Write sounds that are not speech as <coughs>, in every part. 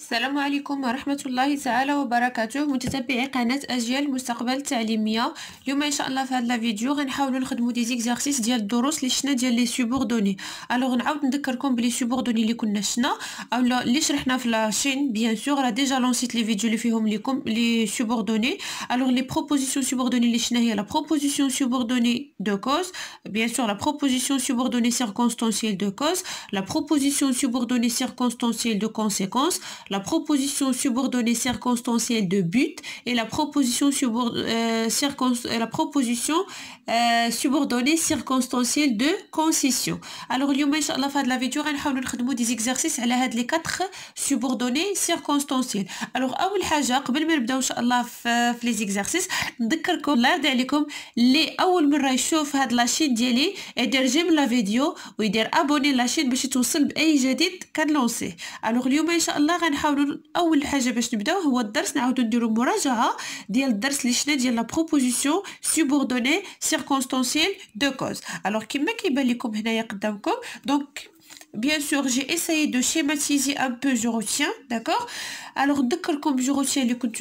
السلام عليكم ورحمة الله تعالى وبركاته متتبعي قناة أجيال مستقبل التعليمية اليوم إن شاء الله في هذا الفيديو غنحاولوا نخدموا دي زيكزارسيس ديال الدروس اللي شنا ديال لي دوني الوغ نعاود نذكركم بلي دوني اللي كنا شنا او اللي شرحنا في لاشين بيان سيغ راه ديجا لونسيت لي فيديو اللي فيهم ليكم لي دوني الوغ لي بروبوزيسيون دوني اللي شنا هي لا بروبوزيسيون دوني دو كوز بيان سيغ لا بروبوزيسيون دوني سيركونستونسيال دو كوز لا بروبوزيسيون دوني سيركونستونسيال دو كونسيكونس la proposition subordonnée circonstancielle de but et la proposition, subordonnée euh, circonstancielle euh, la proposition آه سوبوردوني سيركونستانسيل دو كونسيسيون الوغ اليوم ان شاء الله في هاد لا فيديو غنحاولوا نخدموا دي زيكزارسيس على هاد لي كاتخ سوبوردوني سيركونستانسيل الوغ اول حاجه قبل ما نبداو ان شاء الله في في لي زيكزارسيس نذكركم الله يرضي عليكم اللي اول مره يشوف هاد لاشين ديالي يدير جيم لا فيديو ويدير ابوني لاشين باش يتوصل باي جديد كنلونسيه الوغ اليوم ان شاء الله غنحاولوا اول حاجه باش نبداو هو الدرس نعاودو نديرو مراجعه ديال الدرس اللي شفنا ديال لا بروبوزيسيون سوبوردوني circonstancielle de cause. Alors, qui m'a ben, coup. donc Bien sûr, j'ai essayé de schématiser un peu, je retiens, d'accord Alors, de comme je retiens les tout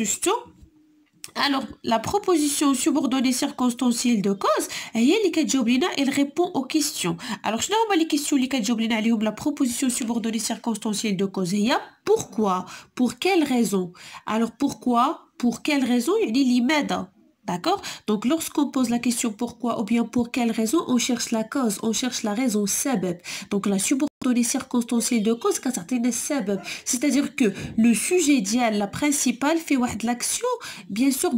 alors, la proposition subordonnée circonstancielle de cause, elle répond aux questions. Alors, je n'ai les questions, la proposition subordonnée circonstancielle de cause. Et il y a pourquoi Pour quelle raison Alors, pourquoi Pour quelle raison Il y a D'accord Donc, lorsqu'on pose la question pourquoi ou bien pour quelle raison, on cherche la cause, on cherche la raison sebeb. Donc, la subordonnée circonstancielle de cause, c'est-à-dire que le sujet dial, la principale, fait l'action, bien sûr,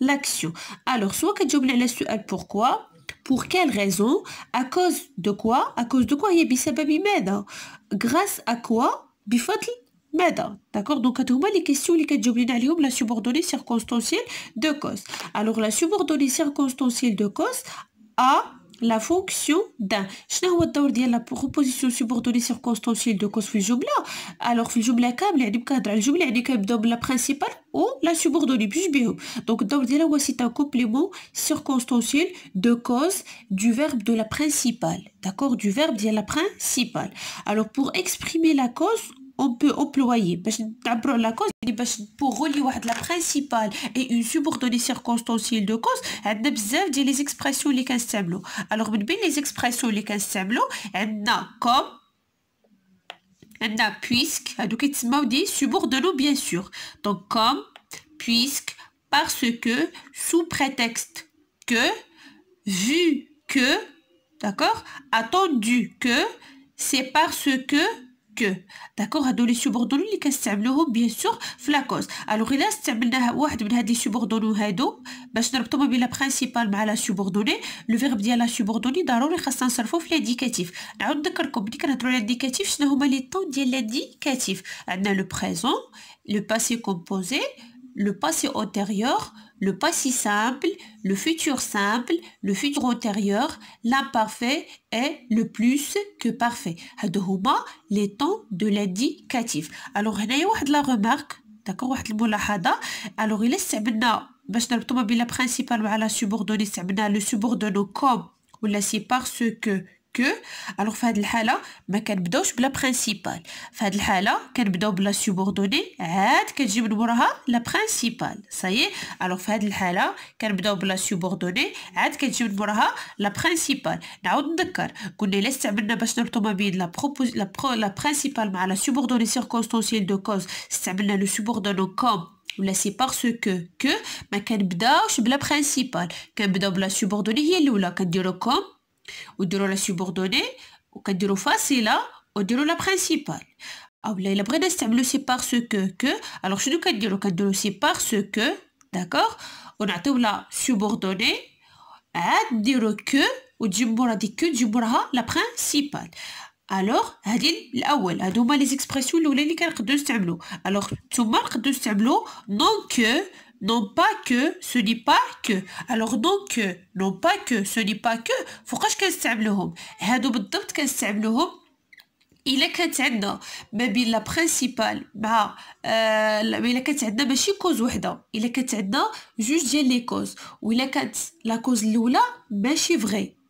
l'action. Alors, soit que la pourquoi pour quelle raison À cause de quoi À cause de quoi hein. Grâce à quoi mais d'accord donc à tout les questions lesquelles j'obtiens la subordonnée circonstancielle de cause alors la subordonnée circonstancielle de cause a la fonction d'un je ne vois pas la proposition subordonnée circonstancielle de cause filjoublard alors filjoublard comme les adjectifs la principale ou la subordonnée puisque donc donc dire là aussi un complément circonstanciel de cause du verbe de la principale d'accord du verbe de la principale alors pour exprimer la cause on peut employer, la cause. Pour relier la principale et une subordonnée circonstancielle de cause, elle observe les expressions lesquelles Alors, les expressions lesquelles s'assemblent, elle a comme, elle a puisque, donc, il dit bien sûr. Donc, comme, puisque, parce que, sous prétexte que, vu que, d'accord, attendu que, c'est parce que. كو داكوغ هادو لي سوبوردونو لي كنستعملوهم بيان سوغ في لاكوز الوغ الا استعملنا واحد من هاد لي سوبوردونو هادو باش بين لا بخانسيبال مع لا سوبوردوني لو فيغب ديال لا سوبوردوني ضروري خاصنا نصرفو في لانديكاتيف نعاود نذكركم ملي كنهضرو على لانديكاتيف شنو هما لي طون ديال لانديكاتيف عندنا لو بخيزون لو باسي كومبوزي le passé antérieur, le passé simple, le futur simple, le futur antérieur, l'imparfait est le plus que parfait. هادو les temps de l'indicatif. Alors y a la remarque, d'accord, واحد الملاحظة. Alors il il est باش نربطو ما بين لا برينسيبال subordonnée لا سوبوردوني استعملنا لو سوبوردونو كوم ولا parce que كو الوغ في هاد الحاله ما كنبداوش بلا برينسيبال في هاد الحاله كنبداو بلا سوبوردوني عاد كتجيب من موراها لا برينسيبال صايي الوغ في هاد الحاله كنبداو بلا سوبوردوني عاد كتجيب من موراها لا برينسيبال نعاود نذكر قلنا الا استعملنا باش نربطو ما بين لا بروبوز لا برو لا برينسيبال مع لا سوبوردوني سيركونستانسييل دو كوز استعملنا لو سوبوردونو كوم ولا سي باسكو كو ما كنبداوش بلا برينسيبال كنبداو بلا سوبوردوني هي الاولى كنديرو كوم au-delà la subordonnée au cadre au face et là au-delà la principale ah la première stamblo c'est parce que que alors sur le cadre au cadre c'est parce que d'accord on a attend la subordonnée à dire que au dûment la dûment la principale alors elle dit l'awel elle nomme les expressions l'auléniques de stamblo alors son marque de stamblo donc non pas que ce n'est pas que alors donc non pas que ce n'est pas que فوقاش كنستعملوهم هادو بالضبط كنستعملوهم الا كانت عندنا ما بين لا برينسيبال مع آه الا كانت عندنا ماشي كوز وحده الا كانت عندنا جوج ديال لي كوز و الا كانت لا كوز الاولى ماشي فغي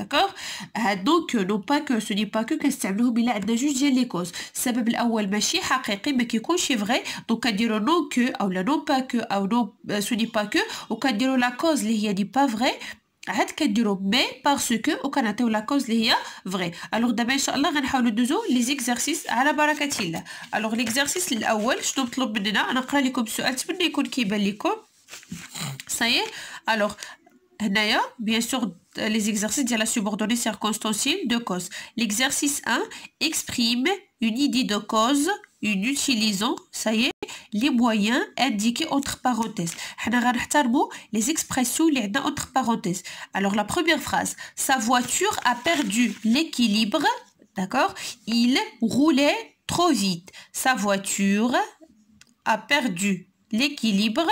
داكوغ هادوك لو باك سو دي كو كنستعملوه بلا عندنا جوج ديال لي كوز السبب الاول ماشي حقيقي ما كيكونش فغي دونك كنديرو نو كو لا نو كو او نو سو دي كو وكنديرو لا كوز اللي هي دي با فغي عاد كديرو مي باسكو وكنعطيو لا كوز اللي هي فغي الوغ دابا ان شاء الله غنحاولو ندوزو لي زيكزارسيس على بركه الله الوغ ليكزارسيس الاول شنو مطلوب مننا نقرا لكم السؤال تمنى يكون كيبان لكم صايي الوغ هنايا بيان سور Euh, les exercices de la subordonnée circonstancielle de cause. L'exercice 1 exprime une idée de cause une utilisant, ça y est, les moyens indiqués entre parenthèses. les expressions entre parenthèses. Alors la première phrase, sa voiture a perdu l'équilibre, d'accord Il roulait trop vite. Sa voiture a perdu l'équilibre.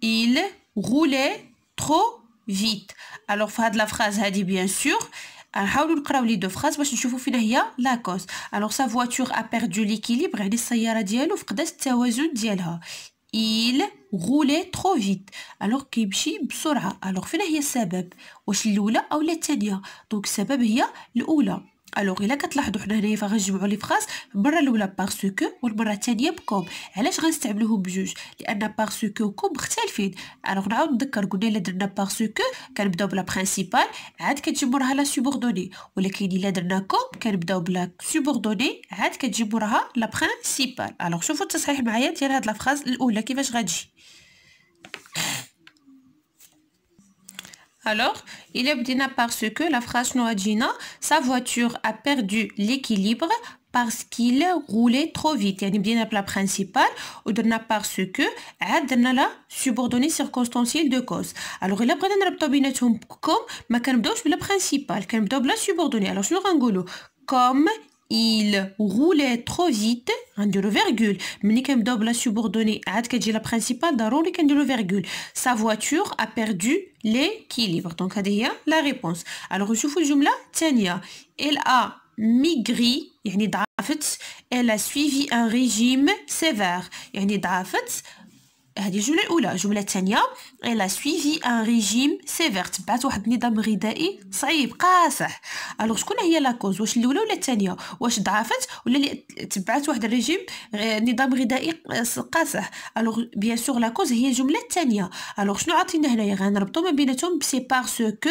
Il roulait trop vite. فيت الوغ في هاد لا فراز هادي بيان سور نحاولوا نقراو لي دو فراز باش نشوفوا فين هي لا كوز الوغ سا فواتور ا بيردو ليكيليبر يعني السياره ديالو فقدات التوازن ديالها il roulait trop vite الوغ كيمشي بسرعه الوغ فين هي السبب واش الاولى اولا الثانيه دونك السبب هي الاولى الوغ الا كتلاحظوا حنا هنايا فغنجمعوا لي فراس المره الاولى باسكو والمره الثانيه بكوم علاش غنستعملوهم بجوج لان باسكو وكوم مختلفين الوغ نعاود نذكر قلنا الا درنا باسكو كنبداو بلا برينسيبال عاد كتجي موراها لا سوبوردوني ولكن الا درنا كوم كنبداو بلا سوبوردوني عاد كتجي موراها لا برينسيبال الوغ شوفوا التصحيح معايا ديال هاد لا فراس الاولى كيفاش غتجي Alors, il est parce que la phrase noadjina, sa voiture a perdu l'équilibre parce qu'il roulait trop vite. Il y a la principale, ou parce que a la subordonnée circonstancielle de cause. Alors, il a pris comme, mais la principale, la subordonnée. Alors, je comme il roulait trop vite on hein, dit le virgule mais la subordonnée ad que la principale dans sa voiture a perdu l'équilibre donc a déjà la réponse alors je vous jume là tenia elle a migré يعني ضعفت elle a suivi un régime sévère يعني ضعفت هذه الجمله الاولى الجمله الثانيه الا سويفي ان ريجيم سيفير تبعت واحد النظام غذائي صعيب قاصح الوغ شكون هي لا كوز واش الاولى ولا الثانيه واش ضعفت ولا اللي تبعت واحد الريجيم نظام غذائي قاصح الوغ بيان سور لا كوز هي الجمله الثانيه الوغ شنو عاطينا هنايا غنربطو ما بيناتهم سي بار سو كو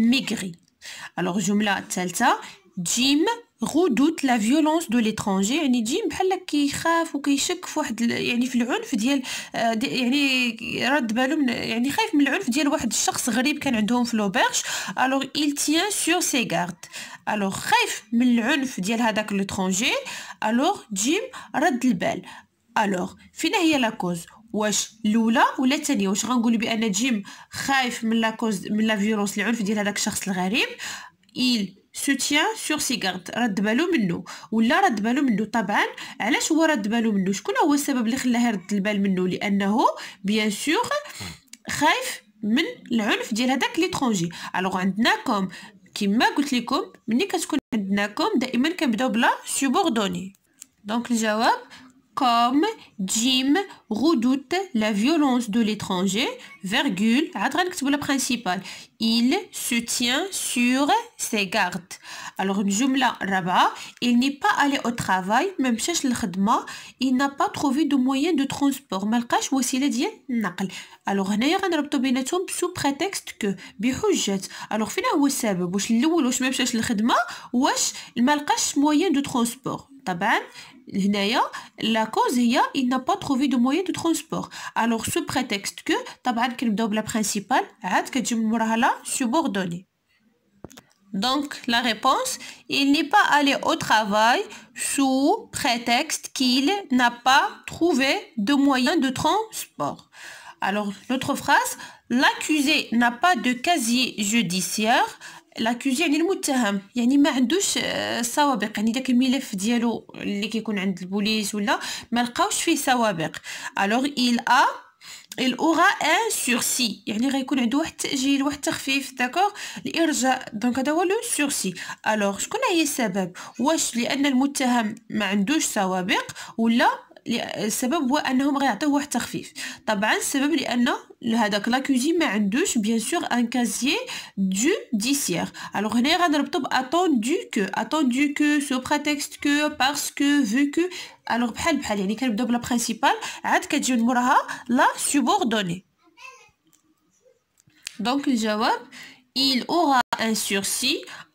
maigri. الوغ الجملة الثالثة جيم غدوت لا فيولونس دو ليترونجي يعني جيم بحال كيخاف وكيشك في واحد يعني في العنف ديال دي يعني رد بالو من يعني خايف من العنف ديال واحد الشخص غريب كان عندهم في لوبيرج الوغ il تيان sur سي gardes الوغ خايف من العنف ديال هذاك ليترونجي الوغ جيم رد البال الوغ فين هي لا كوز واش الاولى ولا الثانيه واش غنقولوا بان جيم خايف من لا كوز من لا فيروس العنف ديال هذاك الشخص الغريب il سوتيا سور سيغارد رد بالو منه ولا رد بالو منه طبعا علاش هو رد بالو منه شكون هو السبب اللي خلاه يرد البال منه لانه بيان سور خايف من العنف ديال هذاك ليترونجي الوغ عندنا كوم كما قلت لكم ملي كتكون عندنا كوم دائما كنبداو بلا سوبوردوني دونك الجواب comme Jim redoute la violence de l'étranger, virgule, la principale. Il se tient sur ses gardes. Alors, Jumla Rabat, il n'est pas allé au travail, même chez le il n'a pas trouvé de moyen de transport. Malkash, voici le dire, naql. Alors, on a sous prétexte que, بحجة. Alors, finalement, où est le سبب? Ou même cherche le خدمة, ou malkash moyen de transport la هنايا la cause il n'a pas trouvé de moyen de transport alors sous prétexte que طبعا كنبداو بلا برينسيبال عاد كتجي من موراها لا subordonné. donc la réponse il n'est pas allé au travail sous prétexte qu'il n'a pas trouvé de moyen de transport alors l'autre phrase l'accusé n'a pas de casier judiciaire لاكوزي يعني المتهم يعني ما عندوش آه، سوابق يعني داك الملف ديالو اللي كيكون عند البوليس ولا ما لقاوش فيه سوابق الوغ ال ا il aura un sursis يعني غيكون عنده واحد التاجيل واحد التخفيف داكوغ الارجاء دونك هذا هو لو سورسي الوغ شكون هي السبب واش لان المتهم ما عندوش سوابق ولا السبب هو انهم غيعطيوه واحد التخفيف طبعا السبب لان هذاك لاكوزي ما عندوش بيان سور ان كازيي دو ديسير الوغ هنا غنربطو باتوندو كو اتوندو كو سو بريتكست كو باسكو فو كو الوغ بحال بحال يعني كنبداو بلا برينسيبال عاد كتجي من موراها لا سوبوردوني دونك الجواب il aura un sursis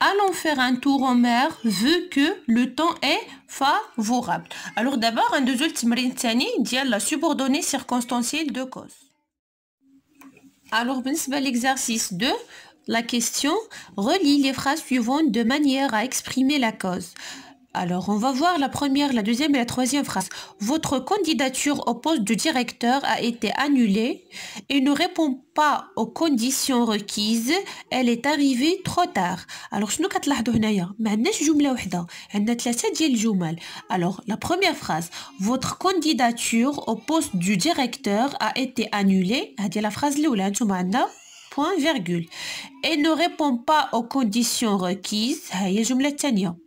allons faire un tour en mer vu que le temps est favorable. Alors d'abord, un deuxième ultimes الثاني la subordonnée circonstancielle de cause. Alors بالنسبة l'exercice 2, la question relie les phrases suivantes de manière à exprimer la cause. Alors, on va voir la première, la deuxième et la troisième phrase. Votre candidature au poste de directeur a été annulée et ne répond pas aux conditions requises. Elle est arrivée trop tard. Alors, Alors, la première phrase, votre candidature au poste du directeur a été annulée. C'est la phrase point virgule et ne répond pas aux conditions requises.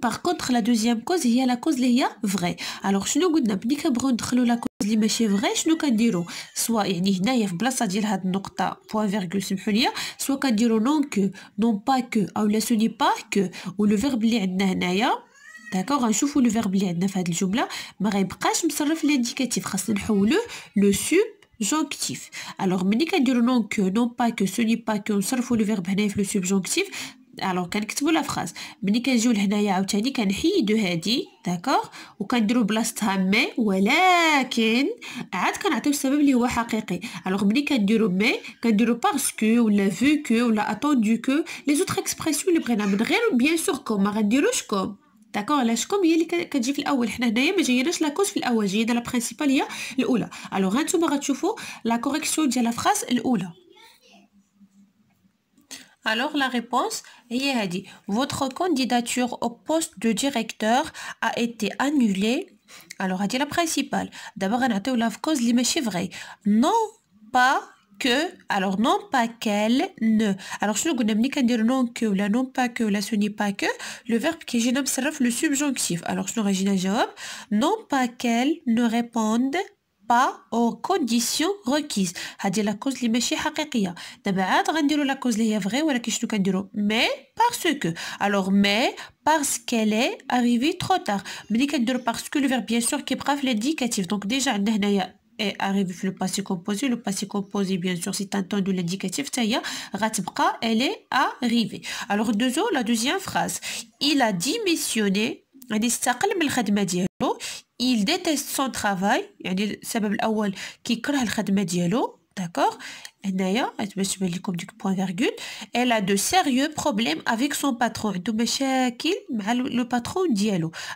Par contre, la deuxième cause, il y a la cause qui est vraie. Alors, je nous dis que la cause اللي ماشي فغي شنو كنديرو سوا يعني هنايا في بلاصه ديال هاد النقطه بوين que سمحوا لي سوا que, non pas que, pas que le verbe سوني با كو d'accord, فيرب اللي عندنا هنايا داكوغ est لو فيرب اللي عندنا في هاد الجمله ما مصرف خاصنا نحولوه لو le Alors, non que non pas que ce n'est pas que نصرفوا le verbe le subjonctif الوغ كنكتبوا لافراز ملي كنجيو لهنايا عاوتاني كنحيدو هادي داكوغ وكنديرو بلاصتها مي ولكن عاد كنعطيو السبب اللي هو حقيقي الوغ ملي كنديرو مي كنديرو باسكو ولا فو كو ولا اتوندو كو لي زوتر اكسبرسيون اللي بغينا من غير بيان سور كوم ما غنديروش كوم داكوغ علاش كوم هي اللي كتجي في الاول حنا هنايا ما جايناش لاكوز في الاول جينا لا برينسيبال هي الاولى الوغ هانتوما غتشوفوا لا كوريكسيون ديال لا فراس الاولى Alors la réponse a dit Votre candidature au poste de directeur a été annulée. Alors, a dit la principale. D'abord, on a la cause li vrai. Non pas que, alors non pas qu'elle, ne. Alors, je ne qu'à dire non que, la non pas que, la ce n'est pas que, le verbe qui est le subjonctif. Alors, je n'aurais dire, non pas qu'elle ne réponde aux conditions requises. à la cause qui D'abord, on la cause qui est ou la question Mais parce que. Alors, mais parce qu'elle est arrivée trop tard. Mais va dire parce que le verbe, bien sûr, qui est brave l'indicatif. Donc, déjà, on est arrivé le passé composé. Le passé composé, bien sûr, c'est un temps de l'indicatif. Elle est arrivée. Alors, deux ans, la deuxième phrase. Il a démissionné. Il a démissionné. il déteste son travail يعني السبب الاول كيكره الخدمه ديالو داكوغ elle a de sérieux problèmes avec son patron de' bah, مشاكل le patron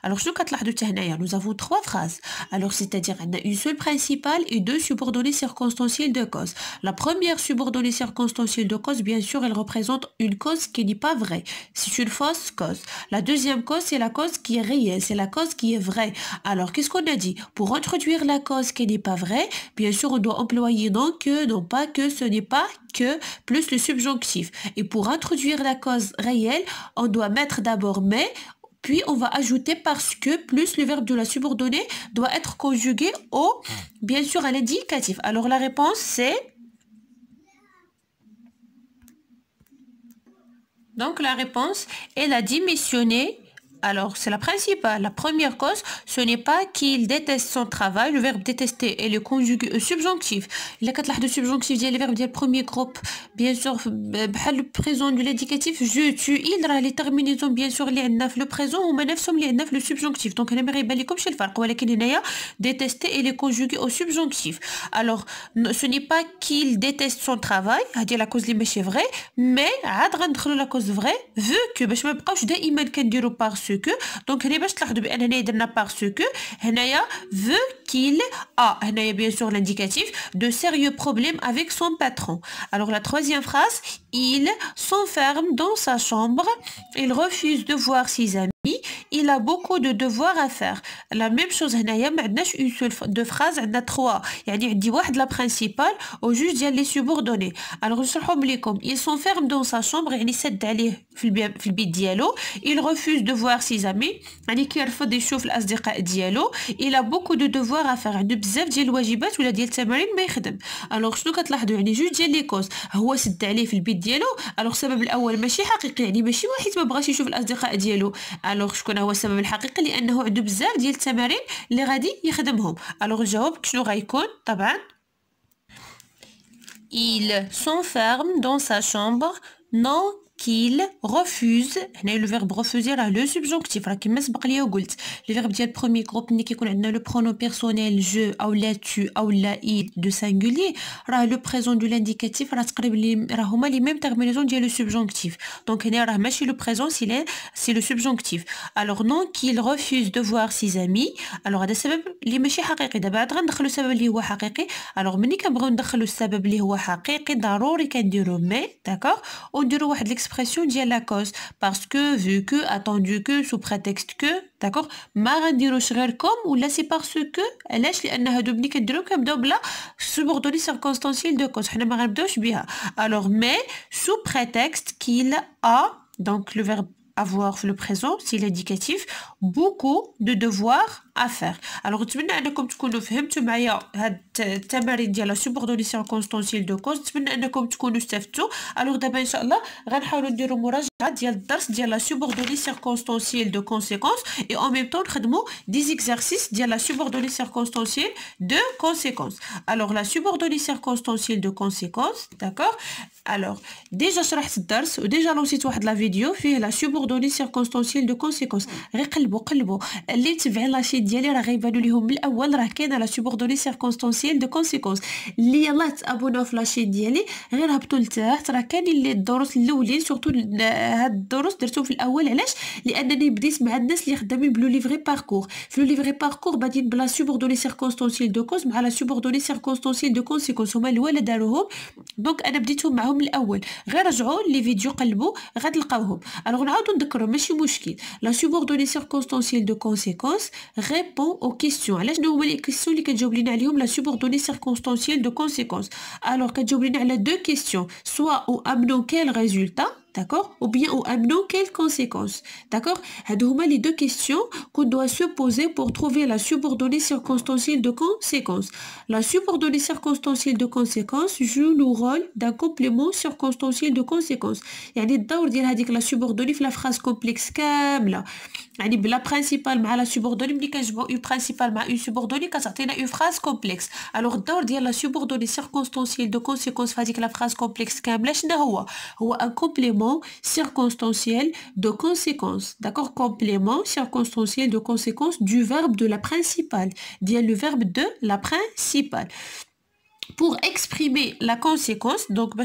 alors شنو de nous avons trois phrases alors c'est-à-dire une seule principale et deux subordonnées circonstancielles de cause la première subordonnée circonstancielle de cause bien sûr elle représente une cause qui n'est pas vraie c'est une fausse cause la deuxième cause c'est la cause qui est réelle c'est la cause qui est vraie alors qu'est-ce qu'on a dit pour introduire la cause qui n'est pas vraie bien sûr on doit employer non que non pas que ce n'est pas que plus le subjonctif. Et pour introduire la cause réelle, on doit mettre d'abord mais, puis on va ajouter parce que plus le verbe de la subordonnée doit être conjugué au, bien sûr, à l'indicatif. Alors la réponse c'est... Donc la réponse est la dimensionnée. Alors, c'est la principale. La première cause, ce n'est pas qu'il déteste son travail. Le verbe détester est le conjugué au euh, subjonctif. La quatre de subjonctif, il le verbe du premier groupe. Bien sûr, euh, le présent de l'indicatif, je, tu, il, les terminaisons, bien sûr, les neuf, le présent, ou manef, sommes les neuf, le subjonctif. Donc, il y comme le Détester et les conjugué au subjonctif. Alors, ce n'est pas qu'il déteste son travail, à dire la cause les vrai, mais, la cause vraie, vu que, bah, je me proche email par ce donc, que donc les parce que veut qu'il a bien sûr l'indicatif de sérieux problèmes avec son patron alors la troisième phrase il s'enferme dans sa chambre il refuse de voir ses amis il a beaucoup de devoirs à faire. La même chose, il y a une seule de phrase, a trois. يعني عندي la principale au juge les subordonné Alors Il s'enferme dans sa chambre et سد عليه d'aller البيت Il refuse de voir ses amis. Il a beaucoup de devoirs à faire. عنده Alors ce كتلاحظوا a جوج ديال لي كوز هو سد عليه في البيت Alors السبب الأول ماشي حقيقي يعني الوغ شكون هو السبب الحقيقي لانه عنده بزاف ديال التمارين اللي غادي يخدمهم الوغ الجواب شنو غيكون طبعا il s'enferme dans sa chambre non Qu'il refuse. N'est le verbe refuser à le subjonctif. La quinze braille au gout. Le verbe dire premier groupe n'est quiconque n'est le pronom personnel je, ou la tu, ou la il du singulier. le présent de l'indicatif. La scriville. R'homme à terminaison diable le subjonctif. Donc n'est le messieur le présent c'est le le subjonctif. Alors non qu'il refuse de voir ses amis. Alors à des les messieurs haréquidables. D'après le savable il est haréquid. Alors mais n'est qu'abord d'après le savable il est haréquid. D'arôr de Rome. D'accord. On dira pression aller la cause parce que vu que attendu que sous prétexte que d'accord mardi rendir comme ou là c'est parce que elle laisse elle n'a de bniquet de comme double subordonné circonstanciel de cause alors mais sous prétexte qu'il a donc le verbe avoir le présent, c'est l'indicatif, beaucoup de devoirs à faire. Alors, tu que tu connais, tu m'as dit ah, la subordonnée circonstancielle de Tu que tu Alors, d'abord, Inch'Allah, un de la subordonnée circonstancielle de conséquence et en même temps, je des exercices de la subordonnée circonstancielle de conséquence. Alors, la subordonnée circonstancielle de conséquence, d'accord alors, déjà sur déjà la vidéo, fait la subordonnée circonstancielle de conséquence. قلبو قلبو اللي متبعين لاشيت ديالي راه غيبانو ليهم من الاول راه كاينه لا سوبوردوني سيركونستانسيال دو كونسيكونس اللي يلاه تابونو في لاشيت ديالي غير هبطوا لتحت راه كاينين اللي الدروس الاولين سورتو هاد الدروس درتهم في الاول علاش لانني بديت مع الناس اللي خدامين بلو ليفري باركور في لو ليفري باركور بادين بلا سوبوردوني سيركونستانسيال دو كوز مع لا سوبوردوني سيركونستانسيال دو كونسيكونس هما الاولى داروهم دونك انا بديتهم معاهم من الاول غير رجعوا لي فيديو قلبوا غتلقاوهم الوغ نعاودو نذكرو ماشي مشكل لا سوبوردوني سيركونستانسيال circonstancielle de conséquence répond aux questions Alors شنو هما les questions qui كتجاوب لينا la subordonnée circonstancielle de conséquence alors nous لينا deux questions soit ou amenons quel résultat d'accord ou bien ou amenant quelles conséquences d'accord les deux questions qu'on doit se poser pour trouver la subordonnée circonstancielle de conséquence. la subordonnée circonstancielle de conséquence joue le rôle d'un complément circonstanciel de conséquence. et à l'état dit que la subordonnée la phrase complexe câble la principale la subordonnée une principale une subordonnée qu'à une phrase complexe alors dire la subordonnée circonstancielle de conséquence, va que la phrase complexe ou un complément circonstanciel de conséquence. D'accord Complément circonstanciel de conséquence du verbe de la principale. Dire le verbe de la principale. Pour exprimer la conséquence, donc, bah,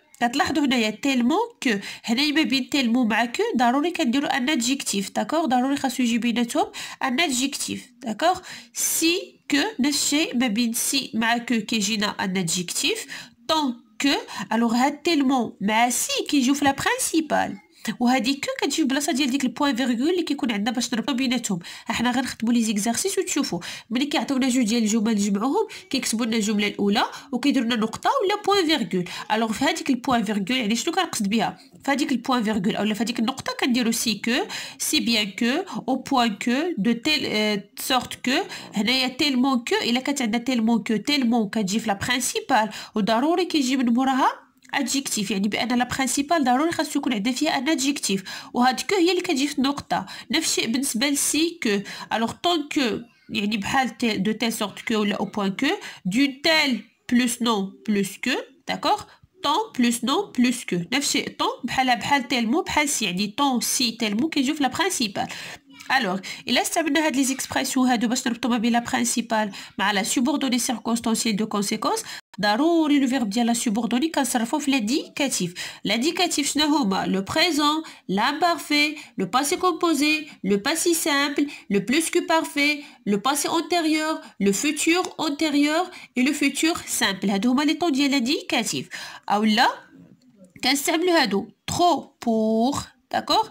كتلاحظوا هنايا تيلمون كو هنايا ما بين تيلمون مع كو ضروري كنديروا ان ادجيكتيف داكوغ ضروري خاصو يجي بيناتهم ان ادجيكتيف داكوغ سي كو نفس الشيء ما بين سي مع كو كيجينا ان ادجيكتيف طون كو الوغ هاد تيلمون مع سي كيجيو في لا برينسيبال كو كتجي في بلاصه ديال ديك البوان فيغول اللي كيكون عندنا باش نربطو بيناتهم احنا غنخدمو لي زيكزارسيس وتشوفوا ملي كيعطيونا جوج ديال الجمل نجمعوهم كيكتبوا لنا الجمله الاولى وكيديروا لنا نقطه ولا بوان فيغول الوغ في هذيك البوان فيغول يعني شنو كنقصد بها في هذيك البوان فيغول اولا في هذيك النقطه كنديروا سي كو سي بيان كو او بوان كو دو تيل آه، سورت كو هنايا تيلمون كو الا كانت عندنا تيلمون كو تيلمون كتجي في لا برينسيبال وضروري كيجي من موراها ادجيكتيف يعني بان لا برينسيبال ضروري خاصو يكون عندنا فيها ان ادجيكتيف وهاد كو هي اللي كتجي في النقطه نفس الشيء بالنسبه لسي كو الوغ طون كو يعني بحال تي دو تيل سورت كو ولا او بوان كو دو تيل بلوس نو بلوس كو داكوغ طون بلوس نو بلوس كو نفس الشيء طون بحالها بحال تيلمو بحال سي يعني طون سي تيلمو كيجيو في لا برينسيبال alors il a stabilisé les expressions de base de principale mais à la subordonnée circonstancielle de conséquence Dans le verbe de la subordonnée quand ça refouf l'indicatif l'indicatif c'est le présent l'imparfait le passé composé le passé simple le plus que parfait le passé antérieur le futur antérieur et le futur simple à deux les l'indicatif là qu'est-ce que trop pour d'accord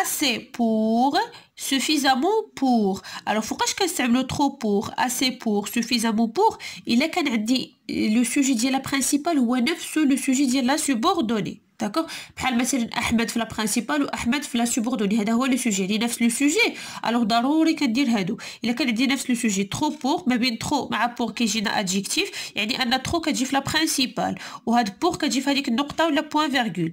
assez pour suffisamment pour alors فوقاش كنستعملو trop pour assez pour suffisamment pour الا كان عندي لو سوجي ديالها برينسيبال هو نفسو لو سوجي ديال لا سوبوردوني داكوغ بحال مثلا احمد في لا برينسيبال واحمد في لا سوبوردوني هذا هو لو سوجي يعني نفس لو سوجي الوغ ضروري كدير هادو الا كان عندي نفس لو سوجي ترو بور ما بين ترو مع بور كيجينا ادجيكتيف يعني ان ترو كتجي في لا برينسيبال وهاد بور كتجي في هذيك النقطه ولا بوان فيرغول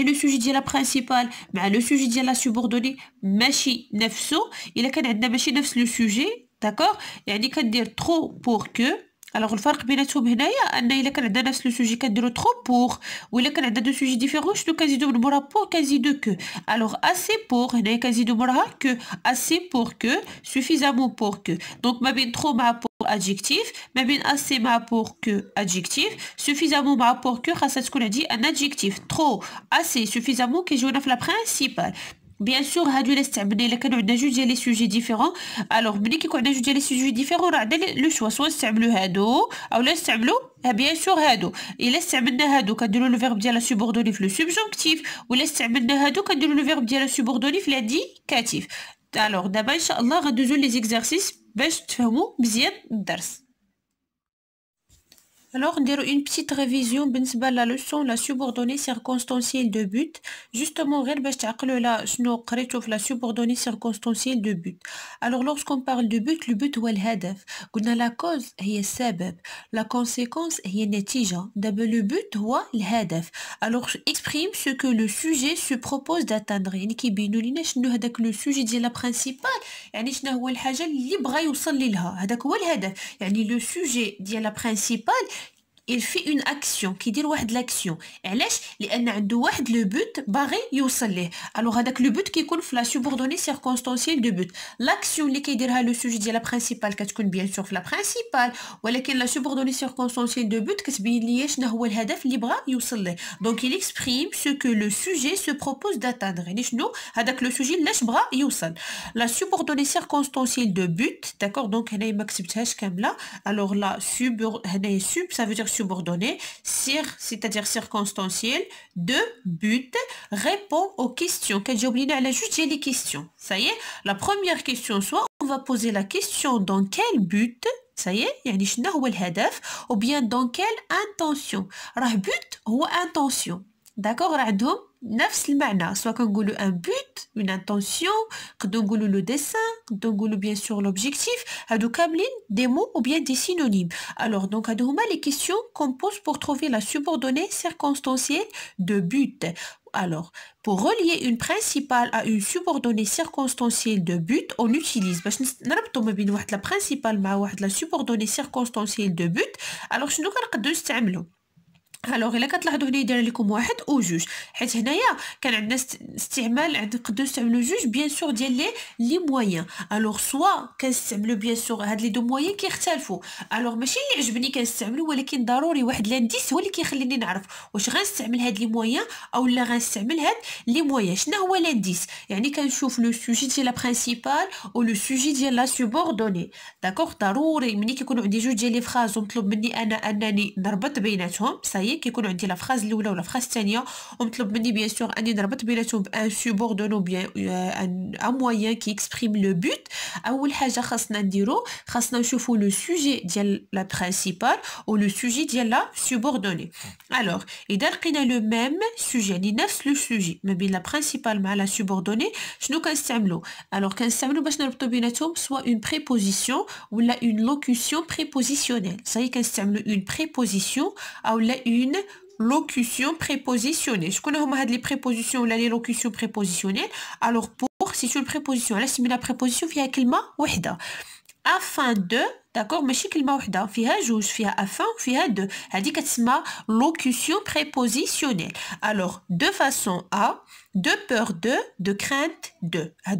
Et le sujet de la principale, ben, le sujet de la subordonnée. Machi nefsso, il a quand même de Machi le sujet, d'accord Il y a des quand trop pour que alors le fait que il y a, le sujet pour, ou le le que alors assez pour, ils ne de pas que assez pour que suffisamment pour que donc même trop pour adjectif, assez pour que adjectif, suffisamment pour que ça c'est ce a dit un adjectif trop assez suffisamment que je la principale بيان سور هادو الا استعبدنا الا كانوا عندنا جوج ديال لي سوجي ديفيرون الوغ ملي كيكون عندنا جوج ديال لي سوجي ديفيرون راه عندنا لو شوا سوا نستعملو هادو اولا نستعملو بيان سور هادو الا استعملنا هادو كنديرو لو فيرب ديال لا سوبوردوني في لو سوبجونكتيف ولا استعملنا هادو كنديرو لو فيرب ديال لا سوبوردوني في لانديكاتيف الوغ دابا ان شاء الله غندوزو لي زيكزارسيس باش تفهمو مزيان الدرس Alors, dire une petite révision بالنسبة لا leçon la subordonnée circonstancielle de but. Justement, غير باش تعقلوا لا شنو قريتو في la subordonnée circonstancielle de but. Alors, lorsqu'on parle de but, le but هو الهدف. قلنا la cause هي السبب. La conséquence هي النتيجة. résultat. le but هو الهدف. Alors, exprime ce que le sujet se propose d'atteindre. يعني كيبينوا لينا شنو هذاك le sujet la principal. يعني شنو هو الحاجة اللي بغا يوصل لها. هذاك هو الهدف. يعني le sujet la principal il fait une action qui dit l'action. Elle est les y de un le but, barré, elle est là, elle est but, qui est là, but est là, de est L'action elle est la principale est là, elle est là, elle est bien sûr est la subordonnée circonstancielle là, elle est là, but est là, elle Donc, il exprime ce que le sujet se propose donc là, elle est là, elle est là, elle est là, là, elle là, elle est là, elle là, Alors, sub, ça subordonné, cir, c'est-à-dire circonstanciel, de but, répond aux questions. Quand j'ai oublié à la juge, les questions. Ça y est, la première question, soit on va poser la question dans quel but ça y est, ou bien dans quelle intention راه but ou intention d'accord راه 9 semaines hein. soit qu'on a un but une intention qu'on le dessin qu'on bien sûr l'objectif adoucable des mots ou bien des synonymes alors donc à les questions qu'on pose pour trouver la subordonnée circonstancielle de but alors pour relier une principale à une subordonnée circonstancielle de but on utilise ben la principale mais la subordonnée circonstancielle de but alors je nous garde deux الوغ الا كتلاحظوا هنا دايره لكم واحد او جوج حيت هنايا كان عندنا استعمال نقدروا نستعملوا جوج بيان سور ديال لي لي مويان الوغ سوا كنستعملوا بيان سور هاد لي دو مويان كيختلفوا الوغ ماشي اللي عجبني كنستعملو ولكن ضروري واحد لانديس هو اللي كيخليني نعرف واش غنستعمل هاد لي مويان او لا غنستعمل هاد لي مويان شنو هو لانديس يعني كنشوف لو سوجي ديال لا برينسيبال او لو سوجي ديال لا سوبوردوني داكوغ ضروري ملي كيكونوا عندي جوج ديال لي فراز ومطلوب مني انا انني نربط بيناتهم صاي qui connaît la phrase ou la phrase tania on te dit bien sûr un nid un subordonné euh, un moyen qui exprime le but à ou le haja khasnandiro khasnand chauffe ou le sujet de la principale ou le sujet d'y la subordonnée alors il a le même sujet ni neuf le sujet mais bien la principale mal la subordonnée, je n'ai qu'un alors qu'un stade l'eau bach n'a pas de soit une préposition ou la une locution prépositionnelle ça y est qu'un une préposition ou l'a une locution prépositionnée. Je connais les prépositions ou les locution prépositionnée. Alors pour, si c'est une préposition. la similaire la préposition via mot « واحدة afin de d'accord mais chic le hein. afin locution prépositionnelle alors de façon à de peur de de crainte de à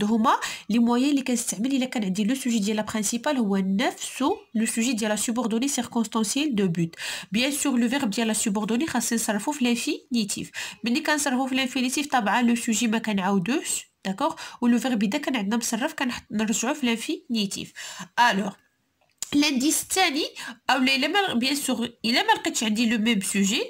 les moyens les casse il le sujet de la principale ou neuf sous le sujet de la subordonnée circonstancielle de but bien sûr le verbe de la subordonnée à l'infinitif mais l'infinitif le sujet ma داكوغ لو فيرب اذا كان عندنا مصرف كنحط نرجعو في لافي نيتيف الوغ لانديس التاني أولا الا ما بيان سوغ الا ما لقيتش عندي لو ميم سوجي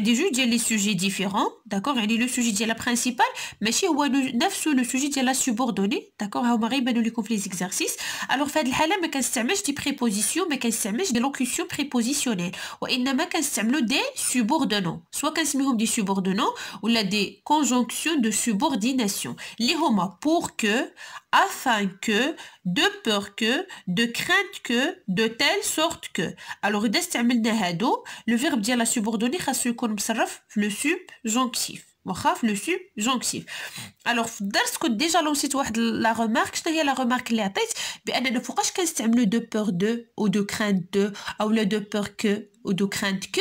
des juste les sujets différents, d'accord Elle est le sujet est la principale, mais si on a le sujet de la subordonnée, d'accord On va les exercices. Alors, fait le mais qu'est-ce que des prépositions, mais qu'est-ce que des locutions prépositionnelles Ou innama quest des subordonnants Soit qu'est-ce que des subordonnants ou des conjonctions de subordination. Les pour que afin que, de peur que, de crainte que, de telle sorte que. Alors, il le verbe dire la subordonnée, le subjonctif. le subjonctif. Alors, dans déjà l'on aussi, la remarque, je la remarque la tête, mais elle ne faut pas de peur de, ou de crainte de, ou de peur que, ودو كرانت كو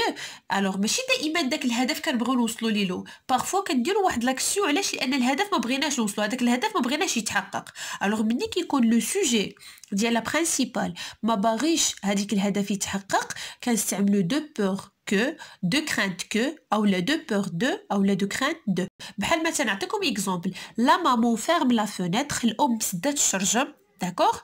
الوغ ماشي دائما داك الهدف كنبغيو نوصلو ليه بارفو كنديرو واحد لاكسيون علاش لان الهدف ما بغيناش نوصلو هذاك الهدف ما بغيناش يتحقق الوغ ملي كيكون لو سوجي ديال لا برينسيبال ما باغيش هذيك الهدف يتحقق كنستعملو دو بور كو دو كرانت كو اولا دو بور دو اولا دو كرانت دو بحال مثلا نعطيكم اكزومبل لا مامون فيرم لا فونيتر الام سدات الشرجم داكوغ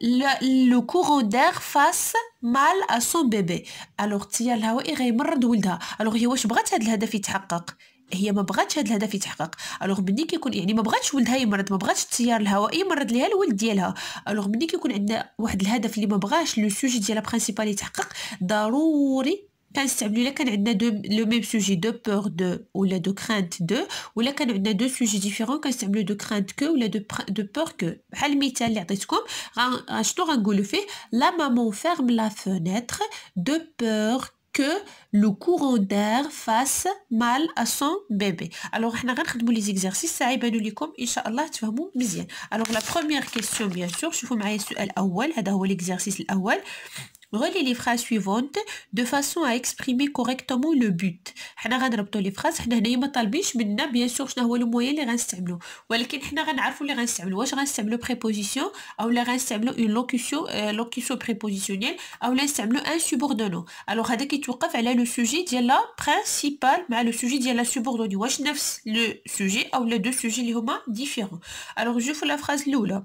le, le courant d'air fasse mal à son bébé الوغ التيار الهوائي غيمرض ولدها الوغ هي واش بغات هذا الهدف يتحقق هي ما بغاتش هذا الهدف يتحقق الوغ ملي كيكون يعني ما بغاتش ولدها يمرض ما بغاتش التيار الهوائي يمرض ليها الولد ديالها الوغ ملي كيكون عندنا واحد الهدف اللي ما بغاش لو سوجي ديالها برينسيبال يتحقق ضروري cas semblent là le même sujet de peur de ou la de crainte de ou là qu'on a deux sujets différents qu'un semble de crainte que ou la de peur que Halimia lesquels comme en en sortant de la maman ferme la fenêtre de peur que le courant d'air fasse mal à son bébé alors je n'arrête pas les exercices ça et benouli comme insha'allah tu vas bien alors la première question bien sûr je vous mets le seul au sol l'exercice le exercice le reler les phrases suivantes de façon à exprimer correctement le but. On va relier les phrases, là-dedans, on ne me pas obligé, bien sûr, c'est quoi le moyen qui va utiliser. Mais on va savoir lesquels on va utiliser, est-ce qu'on va utiliser préposition ou on va une locution, une euh, locution prépositionnelle ou on va utiliser un subordonno. Alors, ce qui se trouve sur le sujet de la principale avec le sujet de la subordonne, est-ce que c'est le sujet ou les deux sujets qui sont différents. Alors, je pour la phrase 1.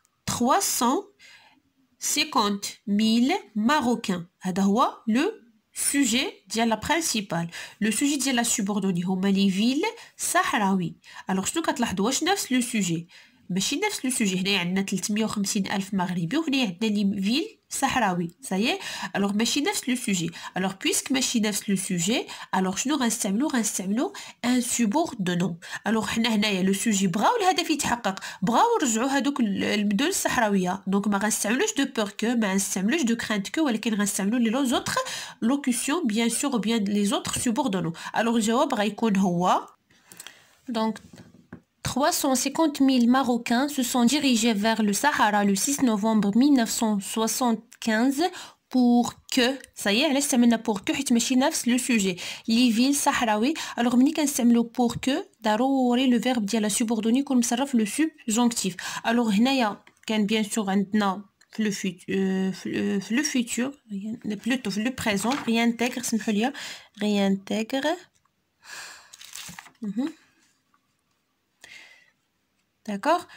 350 000 Marocains. C'est le sujet de la principale. Le sujet de la subordonnée c'est les villes sahraouis. Alors ce كتلاحظوا pas le sujet ماشي نفس لو سوجي هنايا عندنا 350 الف مغربي وهنايا عندنا لي فيل صحراوي صايي الوغ ماشي نفس لو سوجي الوغ بويسك ماشي نفس لو سوجي الوغ شنو غنستعملو غنستعملو ان سوبور دو نو الوغ حنا هنايا لو سوجي بغاو الهدف يتحقق بغاو نرجعو هادوك المدن الصحراويه دونك ما غنستعملوش دو بور كو ما غنستعملوش دو كرانت كو ولكن غنستعملو لي لو زوتر لوكوسيون بيان سور بيان لي زوتر سوبور دو نو الوغ الجواب غيكون هو دونك 350 000 Marocains se sont dirigés vers le Sahara le 6 novembre 1975 pour que ça y est semaine maintenant pour que nafs le sujet les villes sahraouis alors on pour que d'arrorer le verbe dit la subordonnée comme ça le subjonctif alors il y bien sûr maintenant le futur euh, le futur plutôt le présent réintègre c'est réintègre mm réintègre. D'accord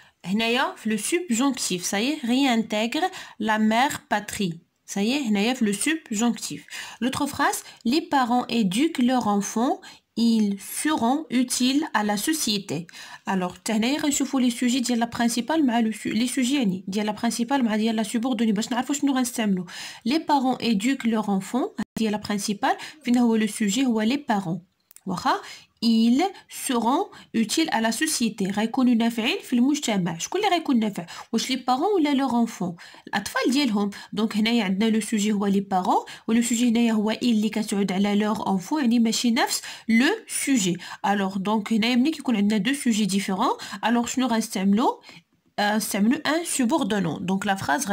le subjonctif, ça y est, réintègre la mère patrie. Ça y est, le subjonctif. L'autre phrase, les parents éduquent leur enfants, ils seront utiles à la société. Alors, تهنايا غنشوفوا les sujets dire la principale les sujets يعني la principale مع la subordonnée باش Les parents éduquent leur enfant, dire la principale, Finalement, le sujet ou les parents. واخا ils seront utiles à la société غيكونوا نافعين في المجتمع شكون اللي غيكون نافع واش لي بارون ولا لوغ انفون الاطفال ديالهم دونك هنايا عندنا لو سوجي هو لي بارون ولو سوجي هنايا هو un Donc, la phrase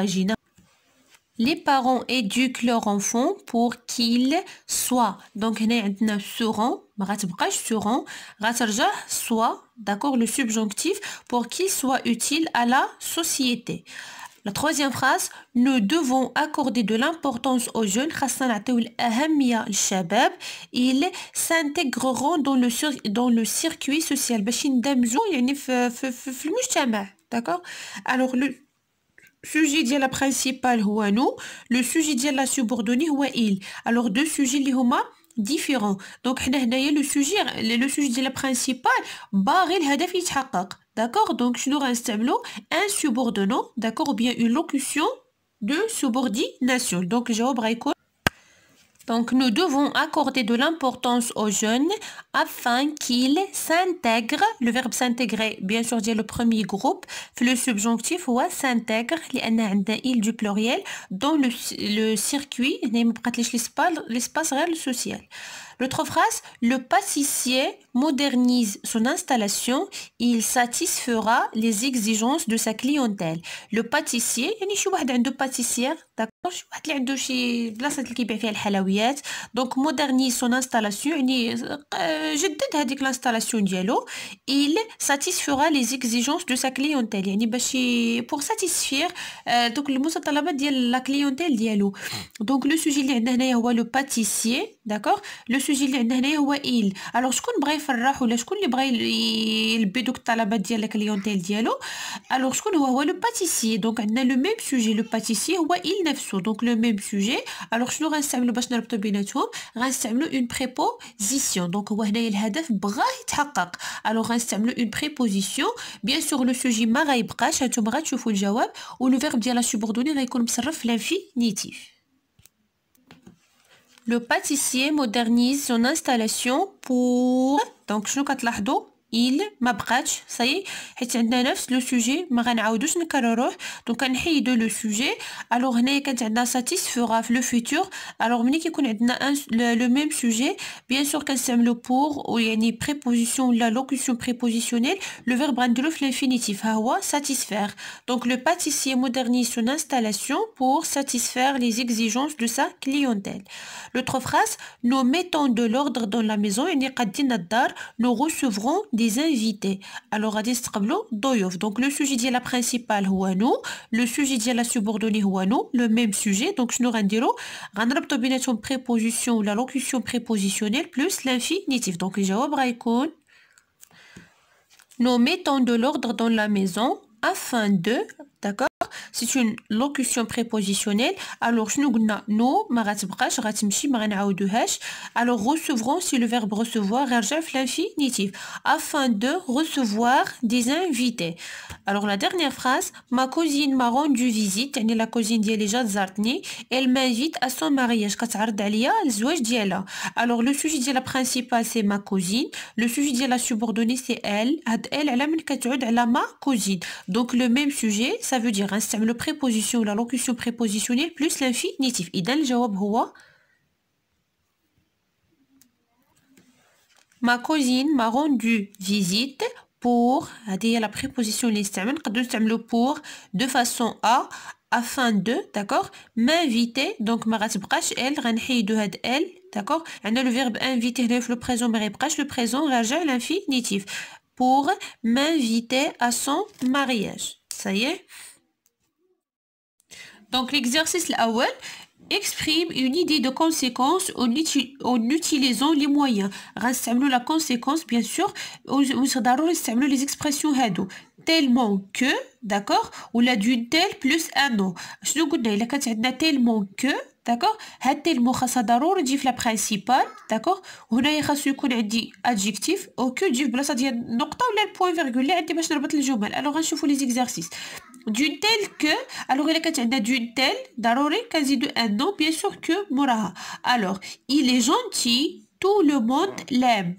les parents éduquent leurs enfants pour qu'ils soient. Donc, on seront le subjonctif soit d'accord pour qu'ils soit utile à la société La troisième phrase, nous devons accorder de l'importance aux jeunes, ils s'intégreront dans le, dans le circuit social. D'accord Alors, le sujet de la principale, le sujet de la subordonnée, il. Alors, deux sujets, les différents donc il y a le sujet le sujet de la principale baril hadafi tchaakak d'accord donc nous, n'aurai un tableau un subordonnant d'accord ou bien une locution de subordination donc j'aurai quoi donc nous devons accorder de l'importance aux jeunes afin qu'ils s'intègrent. Le verbe s'intégrer, bien sûr, c'est le premier groupe. Le subjonctif, ou s'intègre, il du pluriel, dans le, le circuit, l'espace réel social. L'autre phrase, le pâtissier modernise son installation il satisfera les exigences de sa clientèle. Le pâtissier, يعني شي واحد عنده pâtissière, d'accord je واحد اللي عنده شي اللي donc modernise son installation l'installation il satisfera les exigences de sa clientèle يعني باش pour satisfaire la المتطلبات ديال la clientèle Donc le sujet اللي le pâtissier, d'accord Le sujet السوجي اللي عندنا هنايا هو ايل الوغ شكون بغى يفرح ولا شكون اللي بغى يلبي دوك الطلبات ديال الكليونتيل ديالو الوغ شكون هو هو لو باتيسي دونك عندنا لو ميم سوجي لو باتيسي هو ايل نفسه دونك لو ميم سوجي الوغ شنو غنستعملو باش نربطو بيناتهم غنستعملو اون بريبوزيسيون دونك هو هنايا الهدف بغاه يتحقق الوغ غنستعملو اون بريبوزيسيون بيان سور لو سوجي ما غيبقاش هانتوما غتشوفو الجواب ولو فيرب ديال لا سوبوردوني غيكون مصرف في لانفينيتيف le pâtissier modernise son installation pour donc je vous il m'a brach, c'est y est, le sujet, mais on a donc on a de le sujet. Alors, là, il y a le futur. Alors, vous le même sujet. Bien sûr, qu'elle sème le pour ou il y a une préposition la locution prépositionnelle. Le verbe en le infinitif. satisfaire. Donc, le pâtissier modernise son installation pour satisfaire les exigences de sa clientèle. L'autre phrase. Nous mettons de l'ordre dans la maison et nous recevrons des Nous recevrons invités. Alors, à Distablo, Doyov. Donc, le sujet de la principale, ou nous Le sujet de la subordonnée, ou nous Le même sujet. Donc, je nous rendiro. Randrabto son préposition ou la locution prépositionnelle plus l'infinitif. Donc, j'ai au Nous mettons de l'ordre dans la maison afin de, d'accord c'est une locution prépositionnelle. Alors, شنو Nous, ما غتبقاش غتمشي ما غنعاودوهاش. Alors, recevrons, si le verbe recevoir, un في l'infinitif. Afin de recevoir des invités. Alors, la dernière phrase, ma cousine m'a rendu visite, يعني la cousine ديالي Zartney. Elle m'invite à son mariage. عليا Alors, le sujet de la principale c'est ma cousine. Le sujet de la subordonnée c'est elle. هاد elle على من كتعود على ma cousine. Donc, le même sujet, ça veut dire, préposition la locution prépositionnelle plus l'infinitif. Et dans ma cousine m'a rendu visite pour, à la préposition utiliser pour, de façon à, afin de, d'accord, m'inviter, donc ma brache elle, renhei de had elle, d'accord, le verbe inviter, le présent, mais le présent, raja, l'infinitif, pour m'inviter à son mariage. Ça y est donc l'exercice l'awel exprime une idée de conséquence en, utilisant les moyens. rassemble la conséquence, bien sûr. les expressions Tellement que, d'accord Ou la d'une telle plus un an Je nous connais, la tellement que, d'accord هاد تيلمو d'accord ضروري تجي في لا adjectif d'accord هنايا يكون عندي Alors, exercices d'une telle que alors il est d'une quasi de un bien sûr que moraha alors il est gentil tout le monde l'aime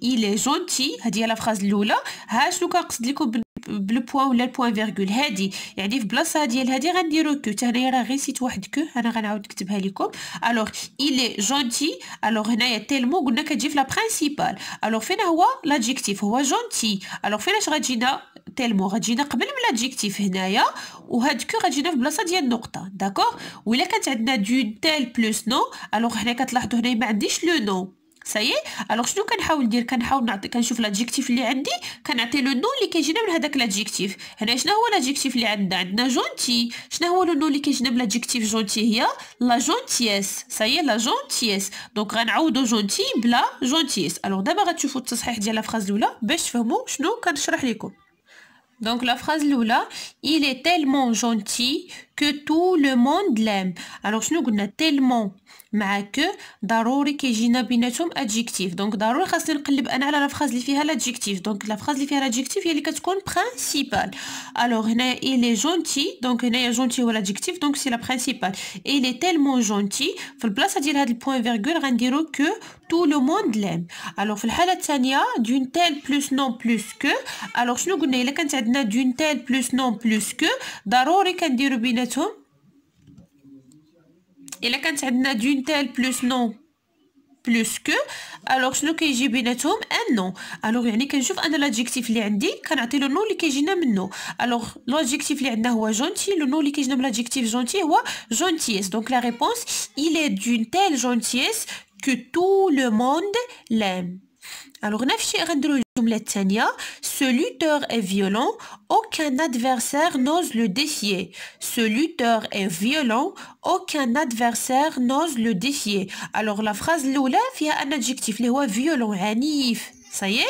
il est gentil هذه هي la phrase الاولى ها شنو كنقصد لكم بالبوان ولا البوان فيرغول هادي يعني في بلاصه ديال هادي غنديرو كو راه غير واحد انا غنعاود نكتبها لكم gentil. tellement تيلمو غتجينا قبل من لادجيكتيف هنايا وهاد كو غتجينا في بلاصه ديال النقطه داكوغ الا كانت عندنا دو تيل بلوس نو الوغ هنا كتلاحظوا هنايا ما عنديش لو نو سايي الوغ شنو كنحاول ندير كنحاول نعطي كنشوف لادجيكتيف اللي عندي كنعطي لو نو اللي كيجينا من هذاك لادجيكتيف هنا شنو هو لادجيكتيف اللي عندنا عندنا جونتي شنو هو لو نو اللي كيجينا من لادجيكتيف جونتي هي لا جونتيس سايي لا جونتيس دونك غنعوضو جونتي بلا جونتيس الوغ دابا غتشوفوا التصحيح ديال الفراز الاولى باش تفهموا شنو كنشرح لكم Donc la phrase Lula, il est tellement gentil que tout le monde l'aime. Alors, nous on a tellement مع كو ضروري كيجينا بيناتهم ادجيكتيف دونك ضروري خاصني نقلب انا على لافراز اللي فيها لادجيكتيف دونك لافراز اللي فيها لادجيكتيف هي اللي كتكون برينسيبال الوغ هنايا لي جونتي دونك هنايا جونتي هو لادجيكتيف دونك سي لا برينسيبال لي تيلمون جونتي في البلاصه ديال هاد البوين فيغول غنديرو كو تو لو موند لام الوغ في الحاله الثانيه دون تيل بلس نون بلس كو الوغ شنو قلنا الا كانت عندنا دون تيل بلس نون بلس كو ضروري كنديرو بيناتهم Et a quand même d'une telle plus non plus que alors ce qui est bien étonné non alors il y a l'adjectif chose un adjectif lié canater le nom lui non alors l'adjectif lié n'est pas gentil le nom lui qui j'aime l'adjectif gentil est gentil donc la réponse il est d'une telle gentillesse que tout le monde l'aime alors, ce lutteur est violent, aucun adversaire n'ose le défier. Ce lutteur est violent, aucun adversaire n'ose le défier. Alors, la phrase Lola il y a un adjectif, les violent, hanif. Ça y est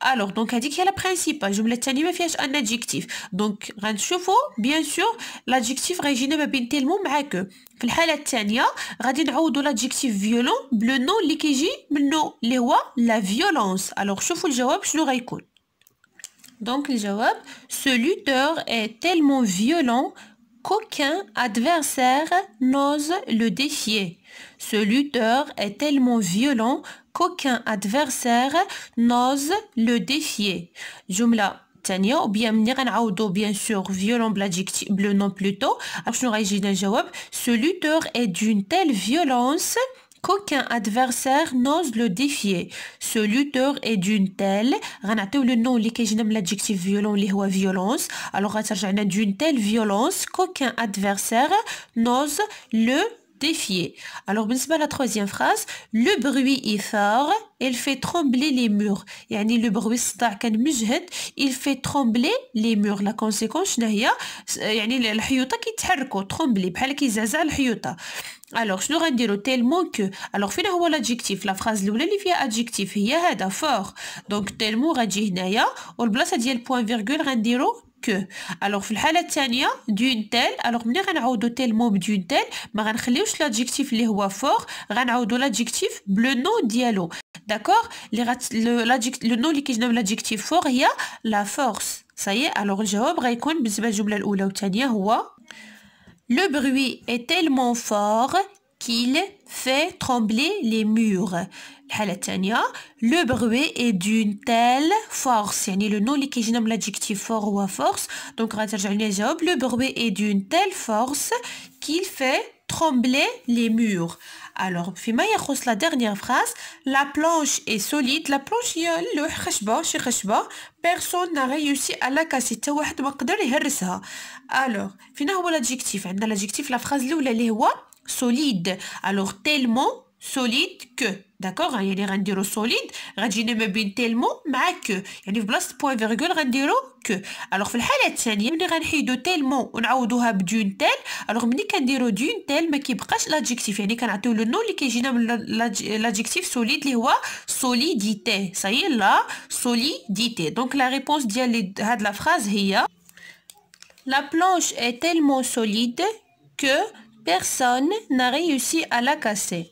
Alors, donc, elle dit y a la principale. Je me l'ai dit, a un adjectif. Donc, bien sûr, l'adjectif Régine Babin tellement que في un الثانية غادي de l'adjectif violent بلو نو اللي كيجي منو اللي la violence. Alors, je شوفوا le شنو je Donc, le Donc, ce lutteur est tellement violent qu'aucun adversaire n'ose le défier. Ce lutteur est tellement violent qu'aucun adversaire n'ose le défier. Jumla الثانيه وبيان bien غنعاودو بيان سور violent » بلادجيكتيف le nom « plutôt ». عرف شنو غيجينا الجواب Ce lutteur est d'une telle violence qu'aucun adversaire n'ose le défier. Ce lutteur est d'une telle, غنعطيو le nom l'adjectif violent les هو violence, alors d'une telle violence qu'aucun adversaire n'ose le défier. Alors, بالنسبة à la troisième phrase, le bruit est fort, il fait trembler les murs. يعني le bruit الصداع كان مجهد, il fait trembler les murs. La conséquence شنو هي؟ يعني الحيوطة كيتحركوا, trembler بحال كيزعزع الحيوطة. الوغ شنو غنديرو تيلمون كو الوغ فين هو لادجيكتيف لا فراز الاولى اللي فيها ادجيكتيف هي هذا فور دونك تيلمون غتجي هنايا والبلاصه ديال بوين فيرغول غنديرو كو الوغ في الحاله الثانيه دون تيل الوغ ملي غنعوضو تيل مو بدون تيل ما غنخليوش لادجيكتيف اللي هو فور غنعوضو لادجيكتيف بلو نو ديالو داكوغ لي غت لو نو اللي كيجنب لادجيكتيف فور هي لا فورس صايي الوغ الجواب غيكون بالنسبه للجمله الاولى والثانيه هو لو بروي اي tellement fort كيل في trembler لي murs. le bruit est d'une telle force. Donc, le est d'une telle force qu'il fait trembler les murs. Alors, puis la dernière phrase, la planche est solide, la planche est personne n'a réussi à la casser. Alors, finalement, l'adjectif, Dans l'adjectif, la phrase, solide. Alors, tellement solide que d'accord il y a solide, il y a des rendez-vous que il y a point virgule, il y a des rendez que alors il y a des rendez-vous tellement on a oublié d'une telle alors il y a des rendez mais qui brasse l'adjectif il y a des rendez-vous le qui est l'adjectif solide, il y solidité ça y est là, solidité donc la réponse de la phrase est la planche est tellement solide que personne n'a réussi à la casser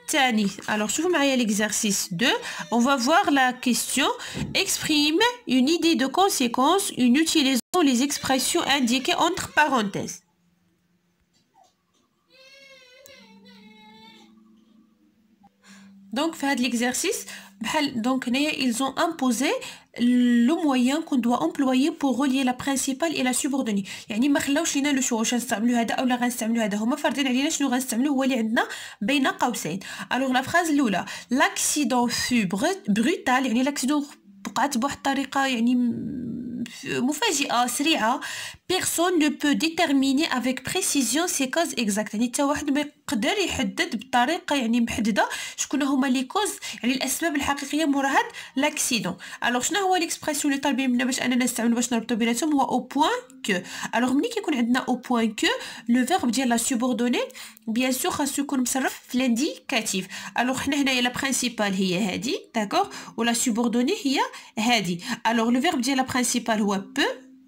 Alors, je vous marie à l'exercice 2. On va voir la question. Exprime une idée de conséquence une utilisant les expressions indiquées entre parenthèses. Donc, faire l'exercice, donc, ils ont imposé لو مويان كون دوا امبلويي بوغ غولي لا برينسيبال الى سوبوردوني يعني ما خلاوش لينا لو شو واش غنستعملو هذا اولا غنستعملو هذا هما فارضين علينا شنو غنستعملو هو اللي عندنا بين قوسين الوغ لا فراز الاولى لاكسيدون فو بروتال يعني لاكسيدون وقعت بواحد الطريقه يعني مفاجئه سريعه بيرسون نو بو ديتيرميني افيك بريسيزيون سي كوز اكزاكت يعني حتى واحد ما يقدر يحدد بطريقه يعني محدده شكون هما لي كوز يعني الاسباب الحقيقيه مور هاد لاكسيدون الوغ شنو هو ليكسبرسيون اللي طالبين منا باش اننا نستعملو باش نربطو بيناتهم هو او بوين كو الوغ ملي كيكون عندنا او بوين كو لو فيرب ديال لا سوبوردوني بيان سور خاصو يكون مصرف في لانديكاتيف الوغ حنا هنايا لا برينسيبال هي هادي داكوغ ولا سوبوردوني هي هادي الوغ لو فيرب ديال لا برينسيبال هو بو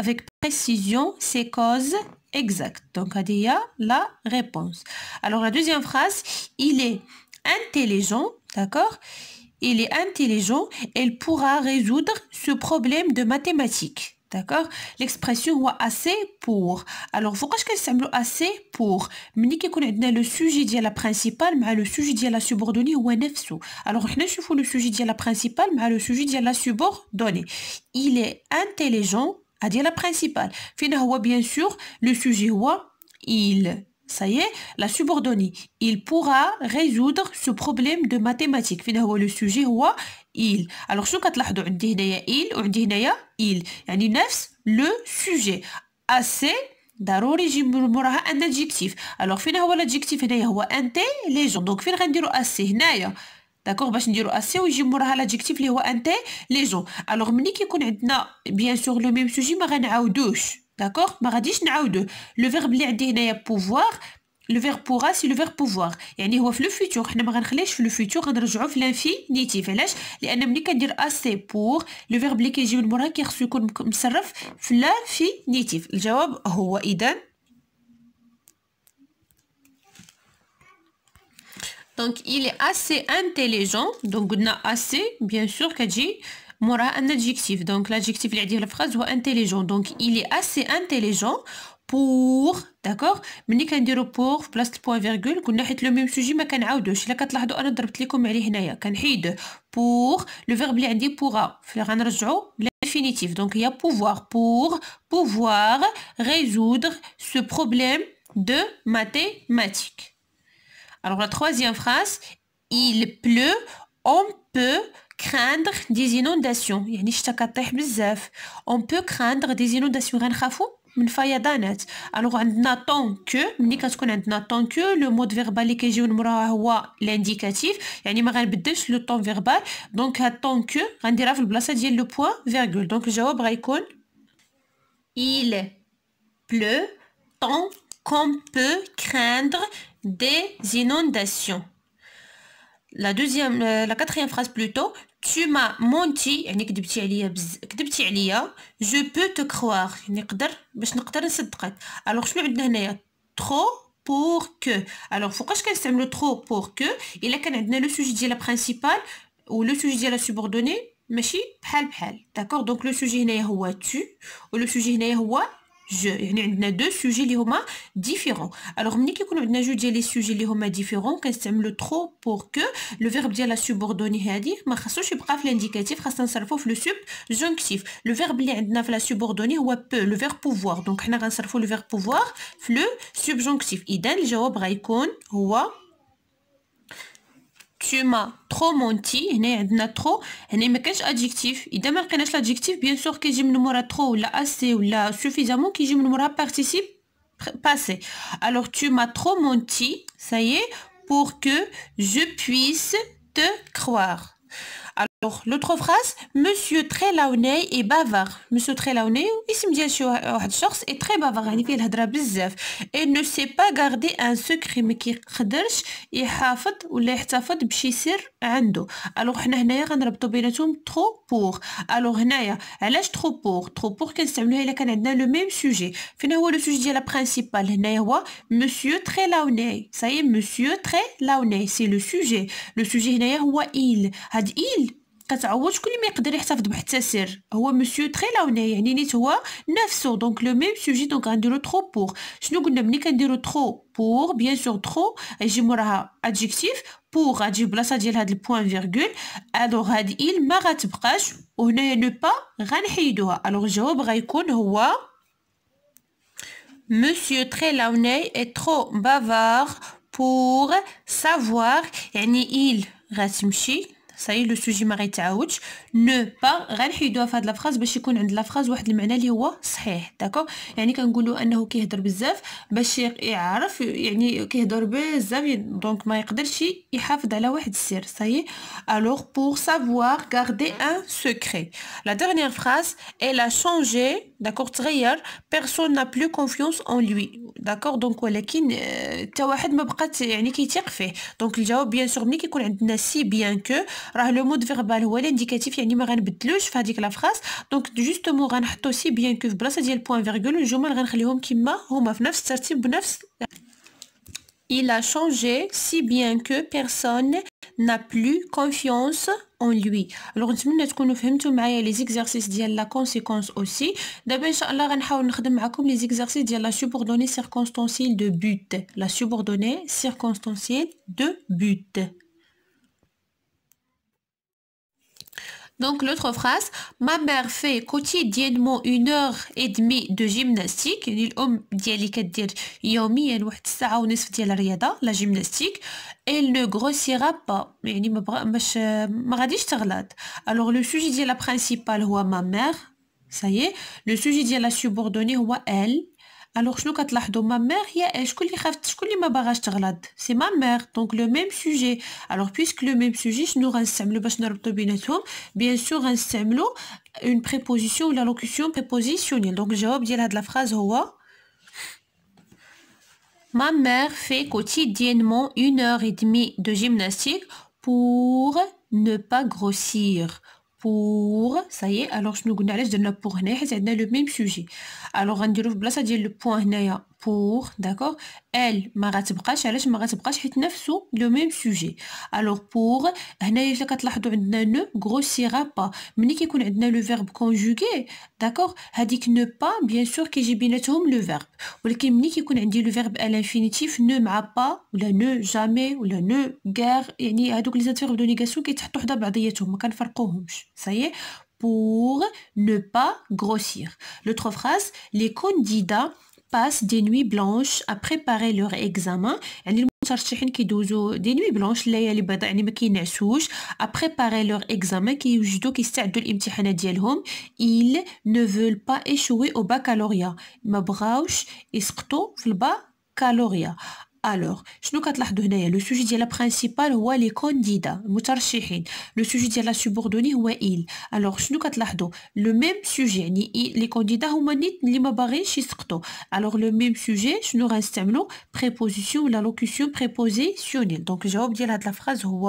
avec précision ses causes exactes. Donc, il la réponse. Alors, la deuxième phrase, il est intelligent, d'accord Il est intelligent, elle pourra résoudre ce problème de mathématiques. D'accord L'expression « assez pour ». Alors, vous est-ce semble assez pour connaît le sujet de la principale, mais le sujet de la subordonnée ou nefsu. Alors, nous le sujet de la principale, mais le sujet de la subordonnée. Il est intelligent, à dire la principale. هو bien sûr le sujet il ça y est la subordonnée il pourra résoudre ce problème de mathématiques فين le sujet سوجي il alors شو كتلاحظوا عندي هنايا il وعندي هنايا il يعني نفس le sujet. « assez ضروري un adjectif. ان Alors l'adjectif فين هو الادجيكتيف هنايا هو انتيليجون دونك فين داكوغ باش نديرو اسي ويجي موراها لاجيكتيف اللي هو انتي لي جون الوغ ملي كيكون عندنا بيان سور لو ميم سوجي ما غنعاودوش داكوغ ما غاديش نعاودوه لو فيرب اللي عندي هنايا بوفوار لو فيرب بوغا سي لو فيرب بوفوار يعني هو في لو فيتور حنا ما غنخليهش في لو فيتور غنرجعو في لانفينيتيف علاش لان ملي كندير اسي بور لو فيرب اللي كيجي من موراها كيخصو يكون مصرف في لانفينيتيف الجواب هو اذا Donc, il est assez intelligent. Donc, on a assez, bien sûr, qu'a dit un adjectif. Donc, l'adjectif, il a dit la phrase, ou intelligent. Donc, il est assez intelligent pour D'accord داكوغ ملي on a le même sujet, mais on حيت لو ميم سوجي ما كنعاودوش الا كتلاحظوا انا ضربت لكم عليه هنايا Pour, pour verbe, verbe اللي عندي بوغا غنرجعو l'infinitif donc il y a pouvoir pour pouvoir résoudre ce problème de mathématiques alors la troisième phrase, il pleut, on peut craindre des inondations. On peut craindre des inondations. Alors on attend que, on attend que le mode verbal est que j'ai l'indicatif. mora l'indicatif. On va le temps verbal. Donc on attend que, on va le point, virgule. Donc j'ai oublié. Il pleut tant qu'on peut craindre des inondations. La deuxième, euh, la quatrième phrase plutôt, tu m'as menti, je peux te croire. Alors, je vais trop pour que. Alors, pourquoi est-ce le trop pour que Il a le sujet de la principale ou le sujet de la subordonnée, mais D'accord Donc, le sujet est tu ou le sujet est je deux sujets les roma différents alors on que qu'on a juste les sujets les roma différents qu'on s'aime le trop pour que le verbe dit la subordonnée à dire ma chasse je brave l'indicatif à s'en servir le subjonctif le verbe lien n'a la subordonnée ou peu le verbe pouvoir donc on a un le verbe pouvoir le subjonctif idem j'ai au braille tu m'as trop menti هنا عندنا trop هنا ما كانش adjectif اذا ما لقيناش d'adjectif, bien sûr كيجي من مورا trop ولا assez ولا suffisamment كيجي من مورا participe passé alors tu m'as trop menti ça y est pour que je puisse te croire alors, l'autre phrase, Monsieur Trelawney est bavard. Monsieur Trelawney, ici me dit sur source, est très bavard. Il a bizarre. Et ne sait pas garder un secret, mais qui khadersh, il hafat ou l'ehtafat bchisir ando. Alors, hnaya, on a trop pour. Alors, hnaya, elle trop pour. Trop pour qu'elle s'amène à la canadienne le même sujet. Finalement, le sujet est la principale. Monsieur Trelawney. Ça y est, Monsieur Trelawney, c'est le sujet. Le sujet, hnaya, ou il. Had il. كتعوض شكون اللي ما يقدر يحتفظ بحتى سر هو مسيو تري لاوني يعني نيت هو نفسه دونك لو ميم سوجي دونك غنديرو ترو بور شنو قلنا ملي كنديرو ترو بور بيان سور ترو غيجي موراها ادجيكتيف بور غتجي بلاصه ديال هاد البوان فيرغول الوغ هاد ايل ما غتبقاش وهنايا نو با غنحيدوها الوغ الجواب غيكون هو Monsieur Trelawney est trop bavard pour savoir يعني il غتمشي صاي لو سوجي ما غيتعاودش نو با غنحيدوها فهاد لا فراز باش يكون عند فراز واحد المعنى اللي هو صحيح داكو يعني كنقولوا انه كيهضر بزاف باش يعرف يعني كيهضر بزاف دونك ما يقدرش يحافظ على واحد السر صاي alors pour savoir garder un secret la dernière phrase elle a changé داكوغ تغير بيرسون نا بلو كونفيونس اون لوي داكوغ دونك ولكن حتى واحد ما بقات يعني كيتيق فيه دونك الجواب بيان سور ملي كيكون عندنا سي بيان كو راه لو مود فيربال هو لانديكاتيف يعني ما غنبدلوش في هذيك لا فراس دونك جوستومون غنحطو سي بيان كو في بلاصه ديال بوين فيرغول الجمل غنخليهم كما هما في نفس الترتيب بنفس Il a changé si bien que personne n'a plus confiance en lui. Alors, j'espère que vous avez les exercices de la conséquence aussi. D'abord, travailler les exercices de la subordonnée circonstancielle de but. La subordonnée circonstancielle de but. Donc l'autre phrase, ma mère fait quotidiennement une heure et demie de gymnastique. La gymnastique, elle ne grossira pas Alors le sujet la principale ou ma mère. Ça y est, le sujet la subordonné à elle. Alors, je ne sais pas si ma mère a dit que c'était ma mère. C'est ma mère. Donc, le même sujet. Alors, puisque le même sujet, je ne sais pas si c'est une préposition ou la locution prépositionnelle. Donc, j'ai vais dire la phrase. Ma mère fait quotidiennement une heure et demie de gymnastique pour ne pas grossir. Pour... Ça y est. Alors, je ne sais pas si c'est le même sujet. الوغ غنديرو في بلاصه ديال لو بوين هنايا بور داكوغ ال ما غتبقاش علاش ما غتبقاش حيت نفسو لو ميم سوجي الوغ بور هنايا الا كتلاحظوا عندنا نو غروسيرا با ملي كيكون عندنا لو فيرب كونجوغي داكوغ هذيك نو با بيان سور كيجي بيناتهم لو فيرب ولكن ملي كيكون عندي لو فيرب ال انفينيتيف نو مع با ولا نو جامي ولا نو غير يعني هادوك لي زاد فيرب دو نيغاسيون كيتحطوا حدا بعضياتهم ما كنفرقوهمش صايي Pour ne pas grossir. L'autre phrase. Les candidats passent des nuits blanches à préparer leur examen. Les candidats passent des nuits blanches à préparer leur examen. Ils ne veulent pas échouer au baccalauréat. Ils ne veulent pas échouer au baccalauréat. Alors, je nous ai Le sujet est la principale ou les candidats Le sujet est la subordonnée ou ils. Alors, je nous ai Le même sujet les candidats humanit l'imbaré chisqto. Alors, le même sujet je nous restemlo préposition l'allocution proposée sur elle. Donc, j'ai oublié de la phrase où.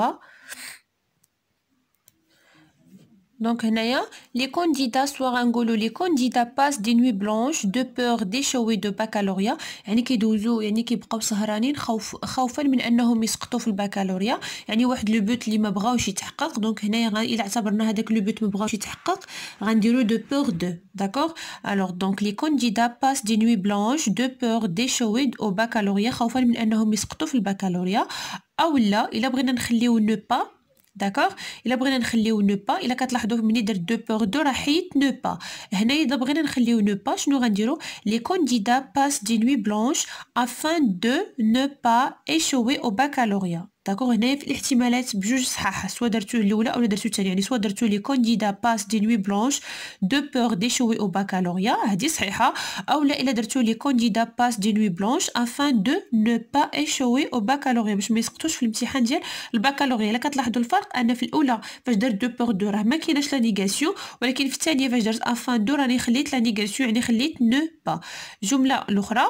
دونك هنايا لي كونديدا سوا غنقولو لي كونديدا باس دي نوي بلونش دو بور دي شوي دو باكالوريا يعني كيدوزو يعني كيبقاو سهرانين خوف خوفا من انهم يسقطوا في الباكالوريا يعني واحد لو بوت لي ما بغاوش يتحقق دونك هنايا الا اعتبرنا هذاك لو بوت ما بغاوش يتحقق غنديرو دو بور دو داكوغ الوغ دونك لي كونديدا باس دي نوي بلونش دو بور دي شوي او باكالوريا خوفا من انهم يسقطوا في الباكالوريا اولا الا بغينا نخليو نو با D'accord. Il a brûlé ou ne pas. Il a quatre-vingt-douze minutes de peur de rachit. Ne pas. Eh bien, il a brûlé ou ne pas. Je nous rendisro. Les candidats passent des nuits blanches afin de ne pas échouer au baccalauréat. داكوغ هنايا في الاحتمالات بجوج صحاح سوا درتوه الاولى اولا درتو التانية يعني سوا درتو لي كونديدا باس دي نوي بلونش دو بور ديشوي او باكالوريا هادي صحيحه اولا الا درتو لي كونديدا باس دي نوي بلونش افان دو نو با ايشوي او باكالوريا باش ما يسقطوش في الامتحان ديال الباكالوريا الا كتلاحظوا الفرق انا في الاولى فاش درت دو بور دو راه ما كايناش لا نيغاسيون ولكن في الثانيه فاش درت افان دو راني خليت لا نيغاسيون يعني خليت نو با الجمله الاخرى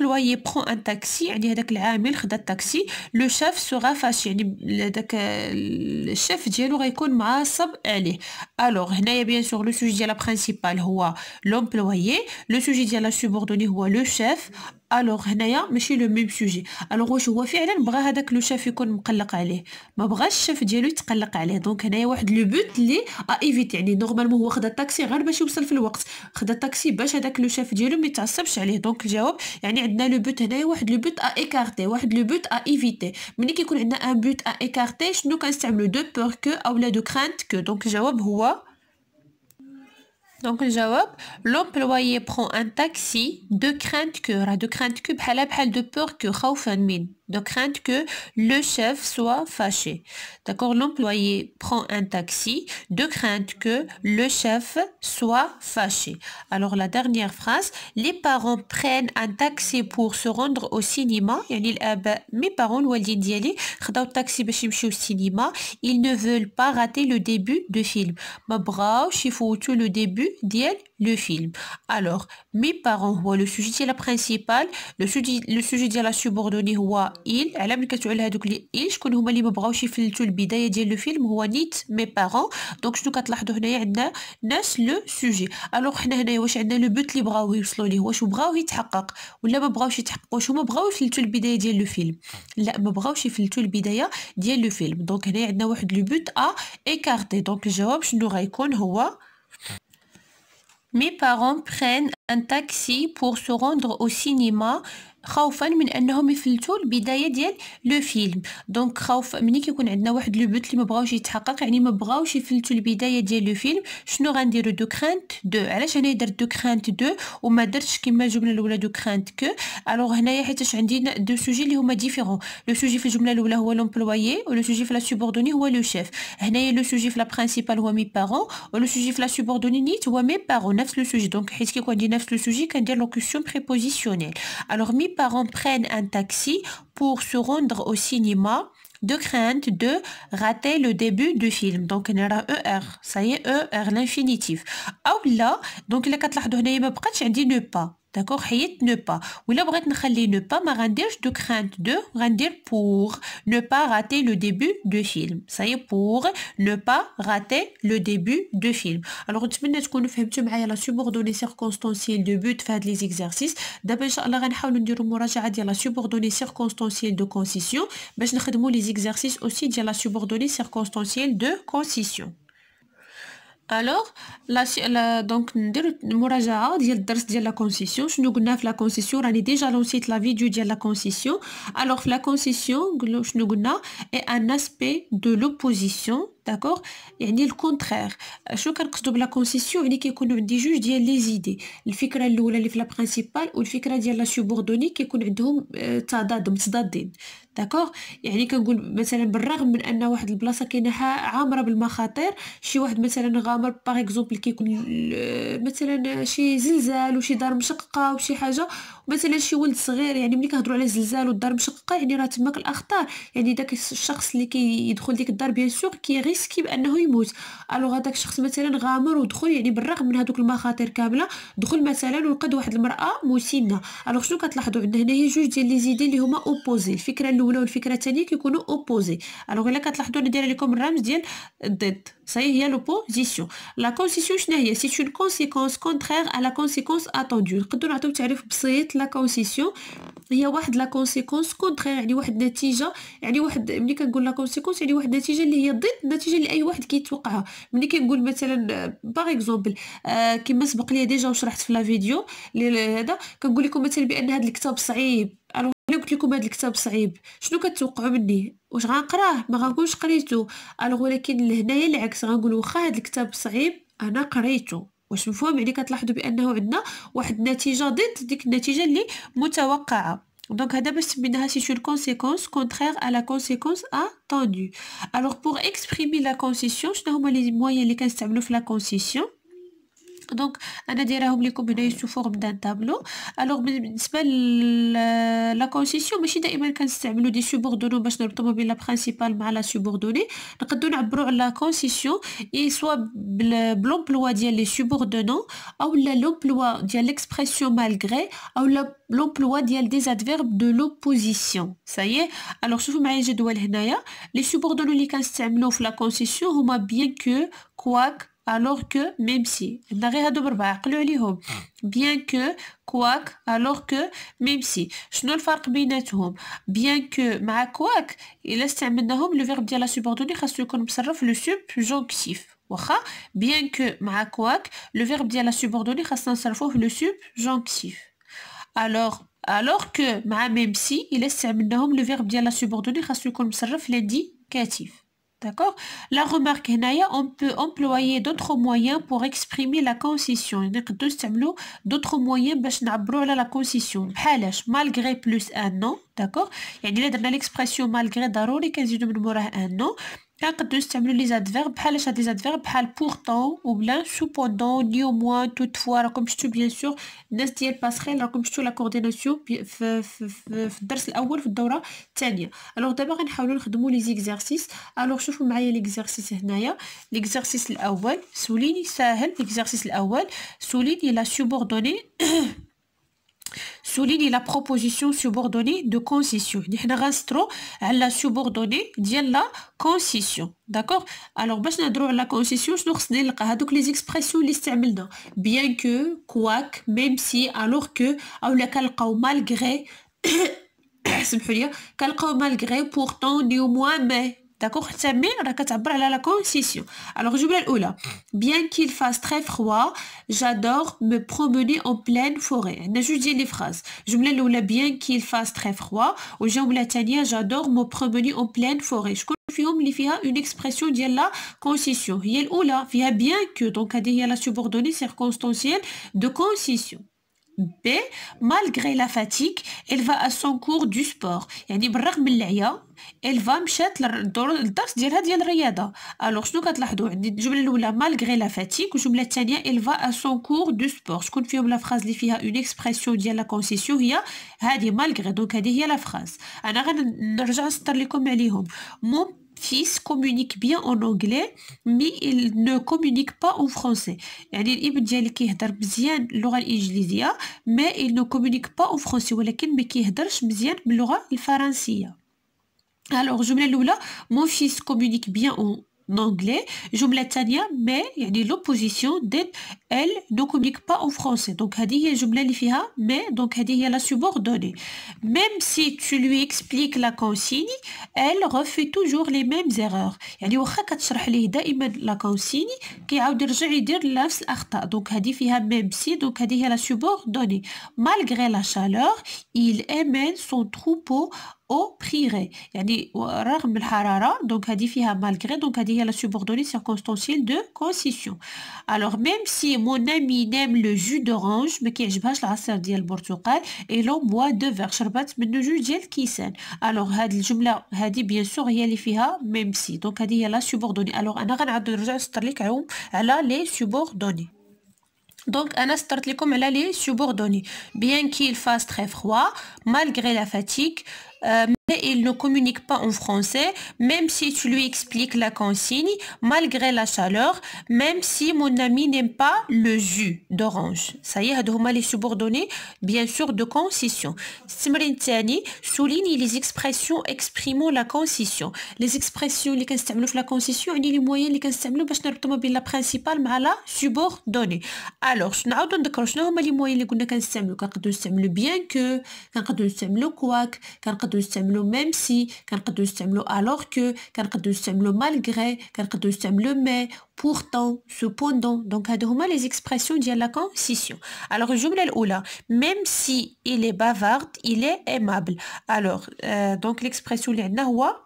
لوي برون ان تاكسي يعني هذاك العامل خدا التاكسي لو شاف سوغا فاش يعني هذاك الشاف ديالو غيكون معصب عليه الوغ هنايا بيان سور لو سوجي ديال لا برينسيبال هو لومبلويي لو سوجي ديال لا سوبوردوني هو لو شاف الوغ هنايا ماشي لو ميم سوجي الوغ واش هو فعلا بغى هذاك لو شاف يكون مقلق عليه ما بغاش الشاف ديالو يتقلق عليه دونك هنايا واحد لو بوت لي ايفيت يعني نورمالمون هو خدا الطاكسي غير باش يوصل في الوقت خدا الطاكسي باش هذاك لو شاف ديالو ما يتعصبش عليه دونك الجواب يعني عندنا لو بوت هنايا واحد لو بوت ا ايكارتي واحد لو بوت ا ايفيتي ملي كيكون عندنا ان بوت ا ايكارتي شنو كنستعملو دو بور كو اولا دو كرانت كو دونك الجواب هو Donc l'employé prend un taxi de crainte que, de crainte que, de peur que, خوفا de crainte que le chef soit fâché. D'accord L'employé prend un taxi de crainte que le chef soit fâché. Alors la dernière phrase, les parents prennent un taxi pour se rendre au cinéma. Eh ben, mes parents, taxi au cinéma. Ils ne veulent pas rater le début du film. le début le film. Alors, mes parents, le sujet la principale, le sujet, le sujet de la subordonnée, ايل على ملي كتعول هادوك لي ايل شكون هما اللي ما بغاوش يفلتوا البدايه ديال لو فيلم هو نيت مي بارون دونك شنو كتلاحظوا هنايا عندنا ناس لو سوجي الوغ حنا هنايا واش عندنا لو بوت اللي بغاو يوصلوا ليه واش بغاو يتحقق ولا ما بغاوش يتحقق واش هما بغاو يفلتوا البدايه ديال لو فيلم لا ما بغاوش يفلتوا البدايه ديال لو فيلم دونك هنايا عندنا واحد لو بوت ا ايكارتي دونك الجواب شنو غيكون هو Mes parents prennent un taxi pour se rendre au cinéma. خوفا من انهم يفلتوا البدايه ديال لو فيلم دونك خوف ملي كيكون عندنا واحد لو بوت اللي بغاوش يتحقق يعني بغاوش يفلتوا البدايه ديال لو فيلم شنو غنديرو دو كرانت دو علاش انا درت دو كرانت دو وما درتش كما الجمله الاولى دو كرانت كو الوغ هنايا حيتاش عندي دو سوجي اللي هما ديفيرون لو سوجي في الجمله الاولى هو لومبلويي ولو سوجي في لا سوبوردوني هو لو شيف هنايا لو سوجي في لا برينسيبال هو مي بارون ولو سوجي في لا سوبوردوني نيت هو مي بارون نفس لو سوجي دونك حيت كيكون عندي نفس لو سوجي كندير لوكسيون بريبوزيسيونيل الوغ مي parents prennent un taxi pour se rendre au cinéma de crainte de rater le début du film donc un er ça y est er l'infinitif Ou là, donc اللي كتلاحظوا me quatre, بقاتش dit ne pas D'accord Ne pas. Ou la ne pas, je je crains de ne pas rater le début de film. Ça y est, pour ne pas rater le début de film. Alors, je vais vous dire que vous avez la subordonnée circonstancielle de but, de faire les exercices. D'abord, je vais vous dire la subordonnée circonstancielle de concision. Mais je les exercices aussi de la subordonnée circonstancielle de concision alors la la donc la concession la concession déjà lancé la vie la concession alors la concession est un aspect de l'opposition d'accord et ni le contraire euh, la concession une les idées La la principale la subordonnée qui est de داكوغ يعني كنقول مثلا بالرغم من ان واحد البلاصه كاينه عامره بالمخاطر شي واحد مثلا غامر باغ اكزومبل كيكون مثلا شي زلزال وشي دار مشققه وشي حاجه مثلا شي ولد صغير يعني ملي كنهضروا على زلزال والدار مشققه يعني راه تماك الاخطار يعني داك الشخص اللي كيدخل كي ديك الدار بيان سور كيريسكي بانه يموت الوغ هذاك الشخص مثلا غامر ودخل يعني بالرغم من هذوك المخاطر كامله دخل مثلا ولقد واحد المراه مسنه الوغ شنو كتلاحظوا عندنا هنا هي جوج ديال لي زيدي اللي هما اوبوزي الفكره الاولى والفكره الثانيه كيكونوا اوبوزي الوغ الا كتلاحظوا انا دايره لكم الرمز ديال ضد صحيح هي لوبوزيسيون لا كونسيسيون شنو هي سي اون كونسيكونس كونترير على كونسيكونس اتوندو نقدروا نعطيو تعريف بسيط لا كونسيسيون هي واحد لا كونسيكونس كونترير يعني واحد النتيجه يعني واحد ملي كنقول لا كونسيكونس يعني واحد النتيجه اللي هي ضد النتيجه اللي اي واحد كيتوقعها ملي كنقول مثلا باغ اكزومبل كما سبق لي ديجا وشرحت في لا فيديو هذا كنقول لكم مثلا بان هذا الكتاب صعيب قلت لكم هذا الكتاب صعيب شنو كتوقعوا مني واش غنقراه ما غنقولش قريته الوغ ولكن لهنايا العكس غنقول واخا هذا الكتاب صعيب انا قريته واش مفهوم يعني كتلاحظوا بانه عندنا واحد النتيجه ضد ديك النتيجه اللي متوقعه Donc, c'est une conséquence كونسيكونس ا طوندو الوغ بور اكسبريمي لا كونسيسيون شنو هما لي vais اللي كنستعملو في لا كونسيسيون دونك انا دايراهم لكم هنايا سو فورم دان تابلو الوغ بالنسبه لا كونسيسيون ماشي دائما كنستعملو دي سوبوردونو باش نربطو بين لا برينسيبال مع لا سوبوردوني نقدو نعبرو على لا كونسيسيون اي سوا بلومبلوا ديال لي سوبوردونو او لا لومبلوا ديال ليكسبرسيون مالغري او لا l'emploi ديال des دو de l'opposition سايي الوغ شوفوا معايا الجدول هنايا لي سوبوردونو اللي كنستعملو في لا كونسيسيون هما بيان كو كواك alors que même si عندنا غير هادو بربعة عقلوا عليهم اه. bien que كواك alors que même si شنو الفرق بيناتهم bien que مع كواك الا استعملناهم لو فيرب ديال لا سوبوردوني خاصو يكون مصرف لو سوبجونكتيف واخا بيان كو مع كواك لو فيرب ديال لا سوبوردوني خاصنا نصرفوه لو سوبجونكتيف الوغ الوغ كو مع ميم سي الا استعملناهم لو فيرب ديال لا سوبوردوني خاصو يكون مصرف لانديكاتيف D'accord La remarque, on peut employer d'autres moyens pour exprimer la concession. D'autres moyens pour ben, la concession. Malgré plus un an. D'accord Il y a l'expression malgré ضروري un an. كنقدو نستعملو لي زادفيرب بحال هاد لي زادفيرب بحال بورطون وبلا سوبوندون نيو موا توت فوا راكم شفتو بيان سور الناس ديال باسخيل راكم شفتو لا كورديناسيون في, في, في, في الدرس الاول في الدوره الثانيه الوغ دابا غنحاولو نخدمو لي زيكزارسيس الوغ شوفو معايا ليكزارسيس هنايا ليكزارسيس الاول سوليني ساهل ليكزارسيس الاول سوليني لا سوبوردوني <coughs> souligne la proposition subordonnée de concession. restons à la subordonnée de la concession. D'accord Alors, باش droit على la concession, شنو خصني نلقى toutes les expressions les استعملنا bien que, quoique, même si, alors que, ou la كنلقاو malgré سمحوا dire, كنلقاو malgré, pourtant, moins, mais D'accord Alors, je Bien qu'il fasse très froid, j'adore me promener en pleine forêt. Je dit les phrases. Je Bien qu'il fasse très froid, j'adore me promener en pleine forêt. Je confirme une expression de la concession. Il y a bien que, donc, il y a la subordonnée circonstancielle de concession. B. Malgré la fatigue, elle va à son cours du sport. Il y a الفا مشات للدور الدرس ديالها ديال الرياضه الوغ شنو كتلاحظوا عندي الجمله الاولى مالغري لا فاتيك والجمله الثانيه الفا سون كور دو سبور شكون فيهم لا فراز اللي فيها اون اكسبرسيون ديال لا كونسيسيون هي هذه مالغري دونك هذه هي لا فراز انا غنرجع نسطر لكم عليهم مو fils communique bien en anglais mais il ne communique pas en français يعني الابن ديالي كيهضر مزيان اللغه الانجليزيه mais il ne communique pas en français ولكن ما كيهضرش مزيان باللغه الفرنسيه alors الجمله l'oula, mon fils communique bien en anglais. جملة tania mais يعني l'opposition d'être, elle ne communique pas en français. Donc elle dit الجملة mais donc elle elle la subordonnée. Même si tu lui expliques la consigne, elle refait toujours les mêmes erreurs. يعني il كتشرح ليه la consigne, qui a يرجع Donc elle dit, même si donc هذه هي la subordonnée. Malgré la chaleur, il émène son troupeau او بريغي يعني رغم الحراره دونك هذه فيها مالغري دونك هذه هي لا سوبوردوني سيركونستانسييل دو كونسيسيون الوغ ميم سي مون امي نيم لو جو دورانج ما كيعجبهاش العصير ديال البرتقال اي لو بوا دو فيغ شربات منو جوج ديال الكيسان الوغ هاد الجمله هادي بيان سور هي اللي فيها ميم سي دونك هذه هي لا سوبوردوني الوغ انا غنعاود نرجع نسطر لك عوم على لي سوبوردوني دونك انا سطرت لكم على لي سوبوردوني بيان كيل فاس تري فخوا مالغري لا فاتيك Um, il ne communique pas en français, même si tu lui expliques la consigne, malgré la chaleur, même si mon ami n'aime pas le jus d'orange. Ça y est, les subordonnés, bien sûr, de concession Tiani souligne les expressions exprimant la concession, Les expressions les la concision, et les moyens pour la principale mais la subordonnée. Alors, les moyens le bien que, quoi, même si quelque alors que quelque deux malgré quelque deux le mais pourtant cependant donc adoram les expressions de la concession alors jumelé ou là même si il est bavard il est aimable alors euh, donc l'expression le nahuah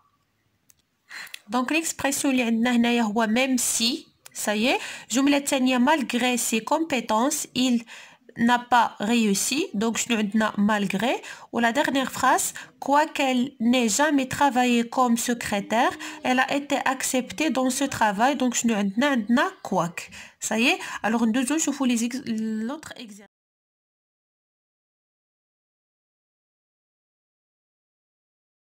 donc l'expression le nahuah même si ça y est me tenia malgré ses compétences il n'a pas réussi, donc je malgré, ou la dernière phrase, qu'elle n'ait jamais travaillé comme secrétaire, elle a été acceptée dans ce travail, donc je quoi. Ça y est, alors nous, je vous l'autre exemple.